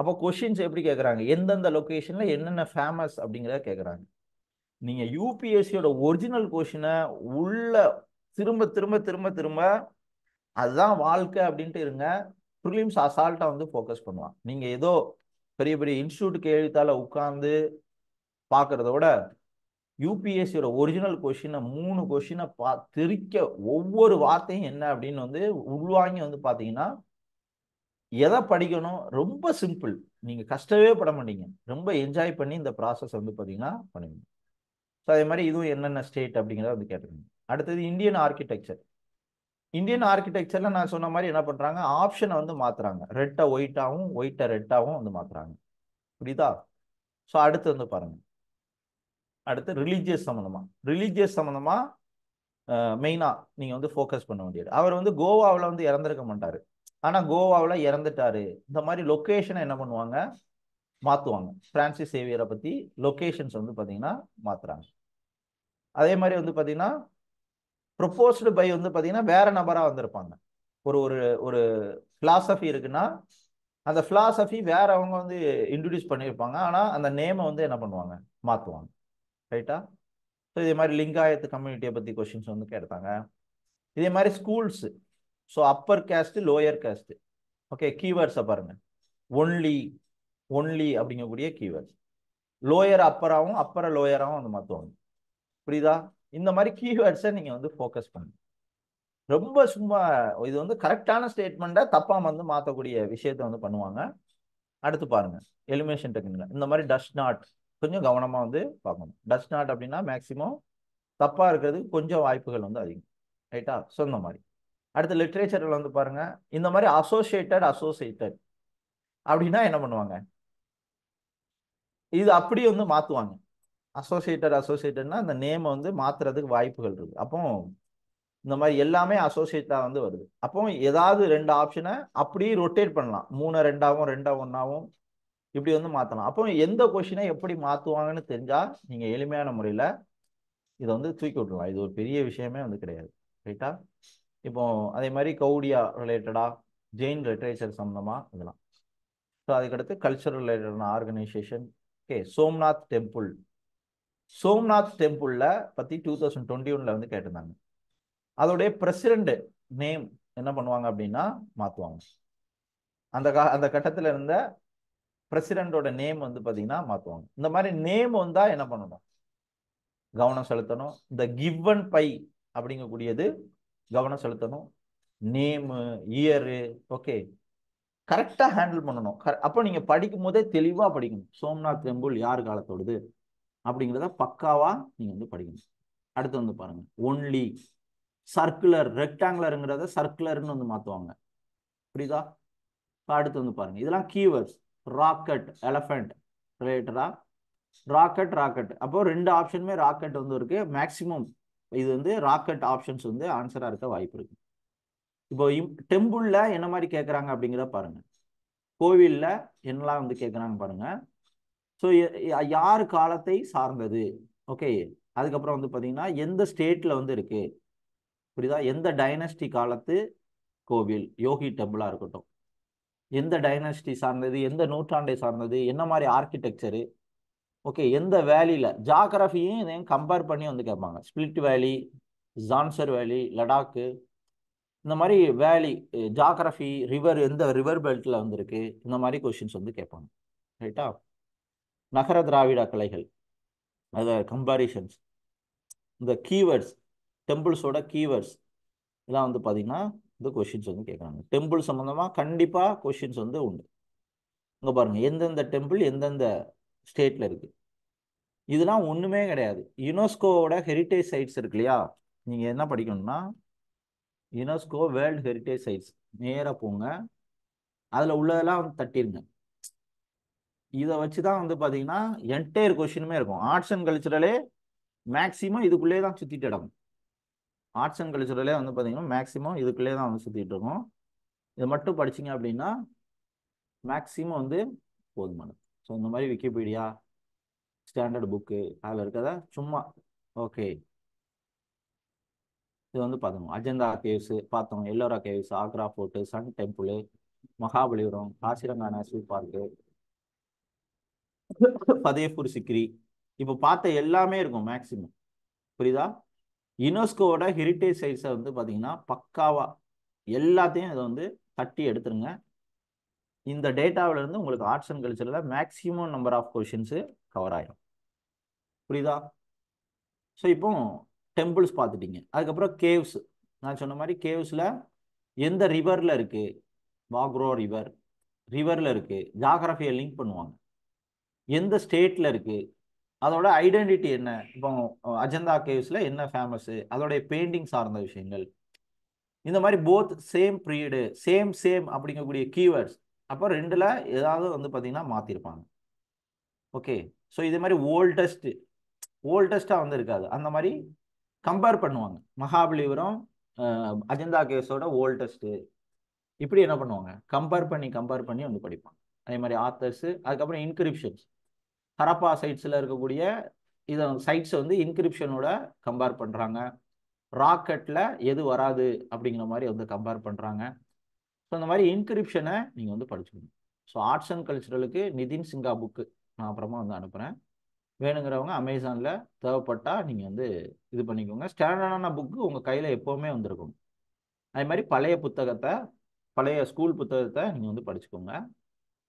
அப்போ கொஷின்ஸ் எப்படி கேட்குறாங்க எந்தெந்த லொக்கேஷனில் என்னென்ன ஃபேமஸ் அப்படிங்கிறத கேட்குறாங்க நீங்கள் யூபிஎஸ்சியோட ஒரிஜினல் கொஷினை உள்ள திரும்ப திரும்ப திரும்ப திரும்ப அதுதான் வாழ்க்கை அப்படின்ட்டு இருங்க ப்ரிலிம்ஸ் அசால்ட்டாக வந்து ஃபோக்கஸ் பண்ணுவான் நீங்கள் ஏதோ பெரிய பெரிய இன்ஸ்டியூட் கேள்வித்தால உட்காந்து பார்க்கறத விட யூபிஎஸ்சியோட ஒரிஜினல் கொஷினை மூணு கொஷினை பா திரிக்க ஒவ்வொரு வார்த்தையும் என்ன அப்படின்னு வந்து உள்வாங்கி வந்து பார்த்தீங்கன்னா எதை படிக்கணும் ரொம்ப சிம்பிள் நீங்கள் கஷ்டவே பட மாட்டீங்க ரொம்ப என்ஜாய் பண்ணி இந்த ப்ராசஸ் வந்து பார்த்தீங்கன்னா பண்ணுவீங்க ஸோ அதே மாதிரி இதுவும் என்னென்ன ஸ்டேட் அப்படிங்கிறத வந்து கேட்டுக்கணும் அடுத்தது இந்தியன் ஆர்கிடெக்சர் இந்தியன் ஆர்கிடெக்சர்ல நான் சொன்ன மாதிரி என்ன பண்ணுறாங்க ஆப்ஷனை வந்து மாற்றுறாங்க ரெட்டை ஒயிட்டாகவும் ஒயிட்டை ரெட்டாகவும் வந்து மாற்றுறாங்க புரியுதா ஸோ அடுத்து வந்து பாருங்கள் அடுத்து ரிலீஜியஸ் சம்மந்தமாக ரிலீஜியஸ் சம்மந்தமாக மெயினாக நீங்கள் வந்து ஃபோக்கஸ் பண்ண வேண்டியது அவர் வந்து கோவாவில் வந்து இறந்துருக்க மாட்டார் ஆனால் கோவாவில் இறந்துட்டாரு இந்த மாதிரி லொக்கேஷனை என்ன பண்ணுவாங்க மாற்றுவாங்க பிரான்சிஸ் சேவியரை பற்றி லொக்கேஷன்ஸ் வந்து பார்த்தீங்கன்னா மாற்றுறாங்க அதே மாதிரி வந்து பார்த்தீங்கன்னா ப்ரொப்போஸ்டு பை வந்து பார்த்தீங்கன்னா வேற நபராக வந்திருப்பாங்க ஒரு ஒரு ஒரு ஃபிலாசபி இருக்குன்னா அந்த ஃபிலாசபி வேற அவங்க வந்து இன்ட்ரடியூஸ் பண்ணியிருப்பாங்க ஆனால் அந்த நேமை வந்து என்ன பண்ணுவாங்க மாற்றுவாங்க ரைட்டா ஸோ இதே மாதிரி லிங்காயத்து கம்யூனிட்டியை பற்றி கொஷின்ஸ் வந்து கேட்டாங்க இதே மாதிரி schools so upper caste lower caste okay கீவேர்ட்ஸை பாருங்கள் ஒன்லி ஒன்லி அப்படிங்கக்கூடிய கீவேர்ட்ஸ் லோயர் அப்பராகவும் அப்பரை லோயராகவும் வந்து மாற்றுவாங்க புரியுதா இந்த மாதிரி கீவேர்ட்ஸை நீங்கள் வந்து ஃபோக்கஸ் பண்ணுங்க ரொம்ப சும்மா இது வந்து கரெக்டான ஸ்டேட்மெண்ட்டை தப்பாக வந்து மாற்றக்கூடிய விஷயத்த வந்து பண்ணுவாங்க அடுத்து பாருங்க எலிமினேஷன் டெக்னிக்கில் இந்த மாதிரி டஸ்ட் நாட் கொஞ்சம் கவனமாக வந்து பார்க்கணும் டஸ்ட் நாட் அப்படின்னா மேக்சிமம் தப்பாக இருக்கிறதுக்கு கொஞ்சம் வாய்ப்புகள் வந்து அதிகம் ரைட்டா ஸோ இந்த மாதிரி அடுத்து லிட்ரேச்சரில் வந்து பாருங்க இந்த மாதிரி அசோசியேட்டட் அசோசியேட்டட் அப்படின்னா என்ன பண்ணுவாங்க இது அப்படியே வந்து மாற்றுவாங்க அசோசியேட்டட் அசோசியேட்டட்னா அந்த நேமை வந்து மாற்றுறதுக்கு வாய்ப்புகள் இருக்குது அப்போ இந்த மாதிரி எல்லாமே அசோசியேட்டாக வந்து வருது அப்போ ஏதாவது ரெண்டு ஆப்ஷனை அப்படியே ரொட்டேட் பண்ணலாம் மூணு ரெண்டாகவும் ரெண்டாக ஒன்றாவும் இப்படி வந்து மாற்றலாம் அப்போ எந்த கொஷினை எப்படி மாற்றுவாங்கன்னு தெரிஞ்சால் நீங்கள் எளிமையான முறையில் இதை வந்து தூக்கி விட்டுருலாம் இது ஒரு பெரிய விஷயமே வந்து கிடையாது ரைட்டா இப்போ அதே மாதிரி கவுடியா ரிலேட்டடாக ஜெயின் லிட்ரேச்சர் சம்மந்தமாக இதெல்லாம் ஸோ அதுக்கடுத்து கல்ச்சர் ரிலேட்டடான organisation okay Somnath temple Somnath டெம்பிளில் பற்றி டூ தௌசண்ட் டுவெண்ட்டி ஒனில் வந்து கேட்டிருந்தாங்க அதோடைய பிரசிடெண்ட் நேம் என்ன பண்ணுவாங்க அப்படின்னா மாற்றுவாங்க அந்த கா அந்த கட்டத்தில் இருந்த பிரசிடெண்டோட நேம் வந்து பார்த்தீங்கன்னா மாற்றுவாங்க இந்த மாதிரி நேம் வந்தால் என்ன பண்ணணும் கவனம் செலுத்தணும் இந்த கிவன் பை அப்படிங்கக்கூடியது கவனம் செலுத்தணும் நேமு இயரு ஓகே கரெக்டாக ஹேண்டில் பண்ணணும் அப்போ நீங்கள் படிக்கும் போதே தெளிவாக படிக்கணும் சோம்நாத் டெம்பிள் யார் காலத்தோடது அப்படிங்கிறத பக்காவாக நீங்கள் வந்து படிக்கணும் அடுத்து வந்து பாருங்கள் ஒன்லி சர்க்குலர் ரெக்டாங்குலருங்கிறத சர்க்குலர்னு வந்து மாற்றுவாங்க புரியுதா அடுத்து வந்து பாருங்கள் இதெல்லாம் கீவேர்ட்ஸ் ராக்கெட் எலஃபண்ட் ரிலேட்டடாக ராக்கெட் ராக்கெட் அப்போ ரெண்டு ஆப்ஷனுமே ராக்கெட் வந்து இருக்கு மேக்சிமம் இது வந்து ராக்கெட் ஆப்ஷன்ஸ் வந்து ஆன்சராக இருக்க வாய்ப்பு இருக்கு இப்போ டெம்பிளில் என்ன மாதிரி கேட்குறாங்க அப்படிங்கிறத பாருங்க கோவிலில் என்னெல்லாம் வந்து கேட்குறாங்க பாருங்க ஸோ யார் காலத்தை சார்ந்தது ஓகே அதுக்கப்புறம் வந்து பார்த்தீங்கன்னா எந்த ஸ்டேட்டில் வந்து இருக்குது புரியுதா எந்த டைனஸ்டி காலத்து கோவில் யோகி டெம்பிளாக இருக்கட்டும் எந்த டைனஸ்டி சார்ந்தது எந்த நூற்றாண்டை சார்ந்தது என்ன மாதிரி ஆர்கிடெக்சரு ஓகே எந்த வேலியில் ஜாகிரஃபியும் இதையும் கம்பேர் பண்ணி வந்து கேட்பாங்க ஸ்பிளிட் வேலி ஜான்சர் வேலி லடாக்கு இந்த மாதிரி வேலி ஜாகிரஃபி ரிவர் எந்த ரிவர் பெல்ட்டில் வந்திருக்கு இந்த மாதிரி கொஷின்ஸ் வந்து கேட்பாங்க ரைட்டா நகர திராவிட கலைகள் அத கம்பாரிஷன்ஸ் இந்த கீவேர்ட்ஸ் டெம்பிள்ஸோட கீவேர்ட்ஸ் இதெல்லாம் வந்து பார்த்தீங்கன்னா இந்த கொஷின்ஸ் வந்து கேட்குறாங்க டெம்பிள் சம்மந்தமாக கண்டிப்பாக கொஷின்ஸ் வந்து உண்டு இங்கே பாருங்கள் எந்தெந்த டெம்பிள் எந்தெந்த ஸ்டேட்டில் இருக்குது இதெல்லாம் ஒன்றுமே கிடையாது யுனெஸ்கோவோட ஹெரிட்டேஜ் சைட்ஸ் இருக்கு இல்லையா நீங்கள் என்ன படிக்கணும்னா யுனெஸ்கோ வேர்ல்டு ஹெரிட்டேஜ் சைட்ஸ் நேராக போங்க அதில் உள்ளதெல்லாம் வந்து தட்டிருங்க இதை வச்சு தான் வந்து பார்த்தீங்கன்னா என்டையர் கொஷினுமே இருக்கும் ஆர்ட்ஸ் அண்ட் கல்ச்சரலே மேக்ஸிமம் இதுக்குள்ளே தான் சுற்றிட்டு இடம் ஆர்ட்ஸ் அண்ட் கல்ச்சரலே வந்து பார்த்தீங்கன்னா மேக்ஸிமம் இதுக்குள்ளே தான் வந்து சுற்றிட்டு இருக்கும் இதை மட்டும் படிச்சிங்க அப்படின்னா மேக்ஸிமம் வந்து போதுமானது ஸோ இந்த மாதிரி விக்கிபீடியா ஸ்டாண்டர்ட் புக்கு அதில் இருக்கிறத சும்மா ஓகே இது வந்து பார்த்தோம் அஜந்தா கேவ்ஸ் பார்த்தோம் Ellora caves Agra fort sun temple Mahabalipuram Kaziranga national park Fatehpur Sikri இப்போ பார்த்த எல்லாமே இருக்கும் மேக்சிமம் புரியுதா யுனெஸ்கோவோட ஹெரிட்டேஜ் சைட்ஸை வந்து பார்த்தீங்கன்னா பக்காவாக எல்லாத்தையும் இதை வந்து தட்டி எடுத்துருங்க இந்த டேட்டாவிலேருந்து உங்களுக்கு ஆர்ட்ஸ் அண்ட் கல்ச்சரில் maximum number of questions cover ஆகிடும் புரியுதா ஸோ இப்போ டெம்பிள்ஸ் பார்த்துட்டீங்க அதுக்கப்புறம் கேவ்ஸ் நான் சொன்ன மாதிரி கேவ்ஸில் எந்த ரிவரில் இருக்குது வாக்ரோ ரிவர் ரிவரில் இருக்குது ஜாகிரஃபியை லிங்க் பண்ணுவாங்க எந்த ஸ்டேட்டில் இருக்குது அதோட ஐடென்டிட்டி என்ன இப்போ அஜந்தா கேவ்ஸில் என்ன ஃபேமஸ் அதோடைய பெயிண்டிங் சார்ந்த விஷயங்கள் இந்த மாதிரி both same breed same same அப்படிங்கக்கூடிய கீவேர்ட்ஸ் அப்போ ரெண்டில் ஏதாவது வந்து பார்த்தீங்கன்னா மாற்றிருப்பாங்க ஓகே ஸோ இதே மாதிரி ஓல்டஸ்ட்டு ஓல்டஸ்ட்டாக வந்து இருக்காது அந்த மாதிரி கம்பேர் பண்ணுவாங்க மகாபலிபுரம் அஜந்தா கேஸோட ஓல்டஸ்ட்டு இப்படி என்ன பண்ணுவாங்க கம்பேர் பண்ணி கம்பேர் பண்ணி வந்து படிப்பாங்க அதே மாதிரி ஆத்தர்ஸு அதுக்கப்புறம் இன்கிரிப்ஷன்ஸ் ஹரப்பா சைட்ஸில் இருக்கக்கூடிய இதை சைட்ஸ் வந்து இன்கிரிப்ஷனோட கம்பேர் பண்ணுறாங்க ராக்கெட்டில் எது வராது அப்படிங்கிற மாதிரி வந்து கம்பேர் பண்ணுறாங்க ஸோ இந்த மாதிரி இன்கிரிப்ஷனை நீங்கள் வந்து படிச்சுக்கணும் ஸோ ஆர்ட்ஸ் அண்ட் கல்ச்சுரலுக்கு நிதின் சிங்கா புக்கு நான் அப்புறமா வந்து அனுப்புகிறேன் வேணுங்கிறவங்க அமேசானில் தேவைப்பட்டால் நீங்கள் வந்து இது பண்ணிக்கோங்க ஸ்டாண்டர்டான புக்கு உங்கள் கையில் எப்போவுமே வந்துருக்கும் அதே மாதிரி பழைய புத்தகத்தை பழைய ஸ்கூல் புத்தகத்தை நீங்கள் வந்து படிச்சுக்கோங்க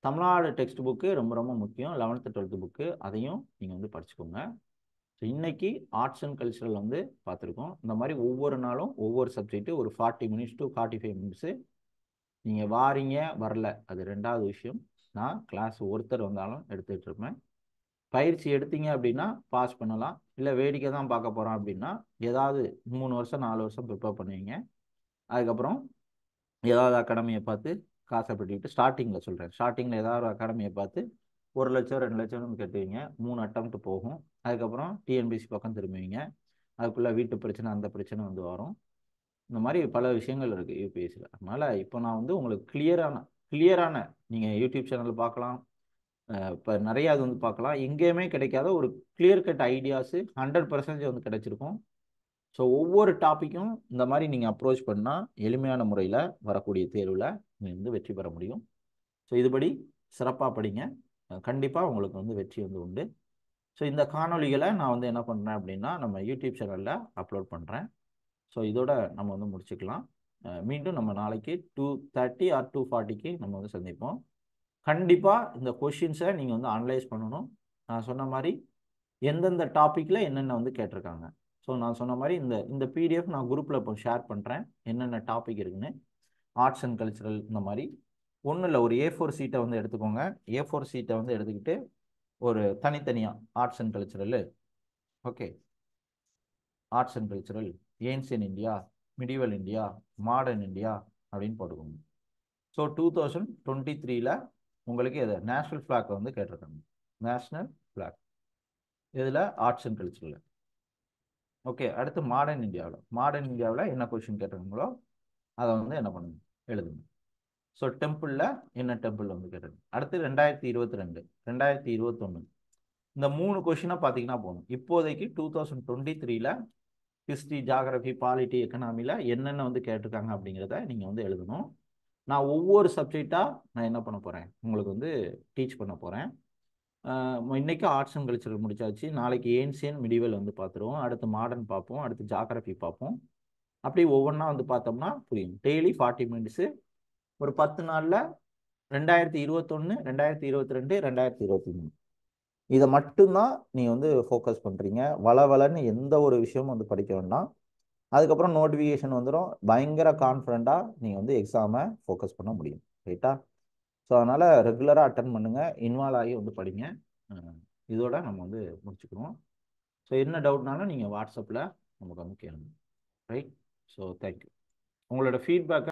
தமிழ்நாடு டெக்ஸ்ட் புக்கு ரொம்ப ரொம்ப முக்கியம் லெவன்த்து டுவெல்த்து புக்கு அதையும் நீங்கள் வந்து படிச்சுக்கோங்க ஸோ இன்றைக்கி ஆர்ட்ஸ் அண்ட் கல்ச்சரல் வந்து பார்த்துருக்கோம் இந்த மாதிரி ஒவ்வொரு நாளும் ஒவ்வொரு சப்ஜெக்ட்டு ஒரு forty minutes to forty five minutes நீங்கள் வாரீங்க வரல அது ரெண்டாவது விஷயம் நான் கிளாஸ் ஒருத்தர் வந்தாலும் எடுத்துகிட்டு இருப்பேன் பயிற்சி எடுத்தீங்க அப்படின்னா பாஸ் பண்ணலாம் இல்லை வேடிக்கை தான் பார்க்க போகிறோம் அப்படின்னா ஏதாவது மூணு வருஷம் நாலு வருஷம் ப்ரிப்பேர் பண்ணுவீங்க அதுக்கப்புறம் ஏதாவது அகாடமியை பார்த்து காசை பெட்டிக்கிட்டு ஸ்டார்டிங்கில் சொல்கிறேன் ஸ்டார்டிங்கில் ஏதாவது ஒரு அகாடமியை பார்த்து ஒரு லட்சம் ரெண்டு வந்து கட்டுவீங்க மூணு அட்டம்ப்ட் போகும் அதுக்கப்புறம் டிஎன்பிசி பக்கம் திரும்புவீங்க அதுக்குள்ளே வீட்டு பிரச்சனை அந்த பிரச்சனை வந்து வரும் இந்த மாதிரி பல விஷயங்கள் இருக்குது யூபிஎஸ்சியில் அதனால் இப்போ நான் வந்து உங்களுக்கு கிளியரான கிளியரான நீங்கள் யூடியூப் சேனல் பார்க்கலாம் இப்போ நிறையா அது வந்து பார்க்கலாம் எங்கேயுமே கிடைக்காத ஒரு clear cut ideas hundred percentage வந்து கிடச்சிருக்கும் ஸோ ஒவ்வொரு டாப்பிக்கும் இந்த மாதிரி நீங்கள் அப்ரோச் பண்ணால் எளிமையான முறையில் வரக்கூடிய தேர்வில் நீங்கள் வந்து வெற்றி பெற முடியும் ஸோ இதுபடி சிறப்பாக படிங்க கண்டிப்பாக உங்களுக்கு வந்து வெற்றி வந்து உண்டு ஸோ இந்த காணொலிகளை நான் வந்து என்ன பண்ணுறேன் அப்படின்னா நம்ம யூடியூப் சேனலில் அப்லோட் பண்ணுறேன் ஸோ இதோட நம்ம வந்து முடிச்சுக்கலாம் மீண்டும் நம்ம நாளைக்கு டூ தேர்ட்டி ஆர் டூ ஃபார்ட்டிக்கு நம்ம வந்து சந்திப்போம் கண்டிப்பாக இந்த கொஷின்ஸை நீங்கள் வந்து அனலைஸ் பண்ணணும் நான் சொன்ன மாதிரி எந்தெந்த டாப்பிக்கில் என்னென்ன வந்து கேட்டிருக்காங்க ஸோ நான் சொன்ன மாதிரி இந்த இந்த பிடிஎஃப் நான் குரூப்பில் இப்போ ஷேர் பண்ணுறேன் என்னென்ன டாபிக் இருக்குன்னு ஆர்ட்ஸ் அண்ட் கல்ச்சுரல் இந்த மாதிரி ஒன்றும் இல்லை ஒரு ஏ ஃபோர் சீட்டை வந்து எடுத்துக்கோங்க ஏ ஃபோர் சீட்டை வந்து எடுத்துக்கிட்டு ஒரு தனித்தனியாக arts and cultural okay arts and cultural ancient India medieval India modern India அப்படின்னு போட்டுக்கோங்க ஸோ டூ தௌசண்ட் டுவெண்ட்டி த்ரீல உங்களுக்கு எது நேஷ்னல் ஃப்ளாக் வந்து கேட்டிருக்காங்க நேஷ்னல் ஃப்ளாக் இதில் ஆர்ட்ஸ் அண்ட் கல்ச்சரில் ஓகே அடுத்து மாடர்ன் இந்தியாவில் மாடர்ன் இந்தியாவில் என்ன கொஷின் கேட்டிருக்கீங்களோ அதை வந்து என்ன பண்ணுங்க எழுதுங்க ஸோ டெம்பிளில் என்ன டெம்பிள் வந்து கேட்டிருங்க அடுத்து ரெண்டாயிரத்தி இருபத்தி ரெண்டு ரெண்டாயிரத்தி இருபத்தொன்று இந்த மூணு கொஷினாக பார்த்தீங்கன்னா போகணும் இப்போதைக்கு டூ தௌசண்ட் டுவெண்ட்டி த்ரீல ஹிஸ்ட்ரி ஜாகிரபி பாலிட்டி எக்கனாமியில் என்னென்ன வந்து கேட்டிருக்காங்க அப்படிங்கிறத நீங்கள் வந்து எழுதணும் நான் ஒவ்வொரு சப்ஜெக்டாக நான் என்ன பண்ண போகிறேன் உங்களுக்கு வந்து டீச் பண்ண போகிறேன் இன்றைக்கி ஆர்ட்ஸ் அண்ட் கல்ச்சர் முடிச்சாச்சு நாளைக்கு ஏன்சியன் மிடிவல் வந்து பார்த்துருவோம் அடுத்து மாடர்ன் பார்ப்போம் அடுத்து ஜாகிரபி பார்ப்போம் அப்படி ஒவ்வொன்றா வந்து பார்த்தோம்னா புரியும் டெய்லி ஃபார்ட்டி மினிட்ஸு ஒரு பத்து நாளில் ரெண்டாயிரத்தி இருபத்தொன்று ரெண்டாயிரத்தி இருபத்தி ரெண்டு ரெண்டாயிரத்தி இருபத்தி மூணு இதை மட்டும்தான் நீ வந்து ஃபோக்கஸ் பண்ணுறீங்க வள வளன்னு எந்த ஒரு விஷயமும் வந்து படிக்க வேண்டாம் அதுக்கப்புறம் நோட்டிஃபிகேஷன் வந்துடும் பயங்கர கான்ஃபிடண்ட்டாக நீங்கள் வந்து எக்ஸாமை ஃபோக்கஸ் பண்ண முடியும் ரைட்டா ஸோ அதனால் ரெகுலராக அட்டன் பண்ணுங்கள் இன்வால்வ் ஆகி வந்து படிங்க இதோட நம்ம வந்து முடிச்சுக்கிறோம் ஸோ என்ன டவுட்னாலும் நீங்கள் வாட்ஸ்அப்பில் நமக்கு வந்து கேளுங்க ரைட் ஸோ தேங்க்யூ உங்களோட ஃபீட்பேக்கை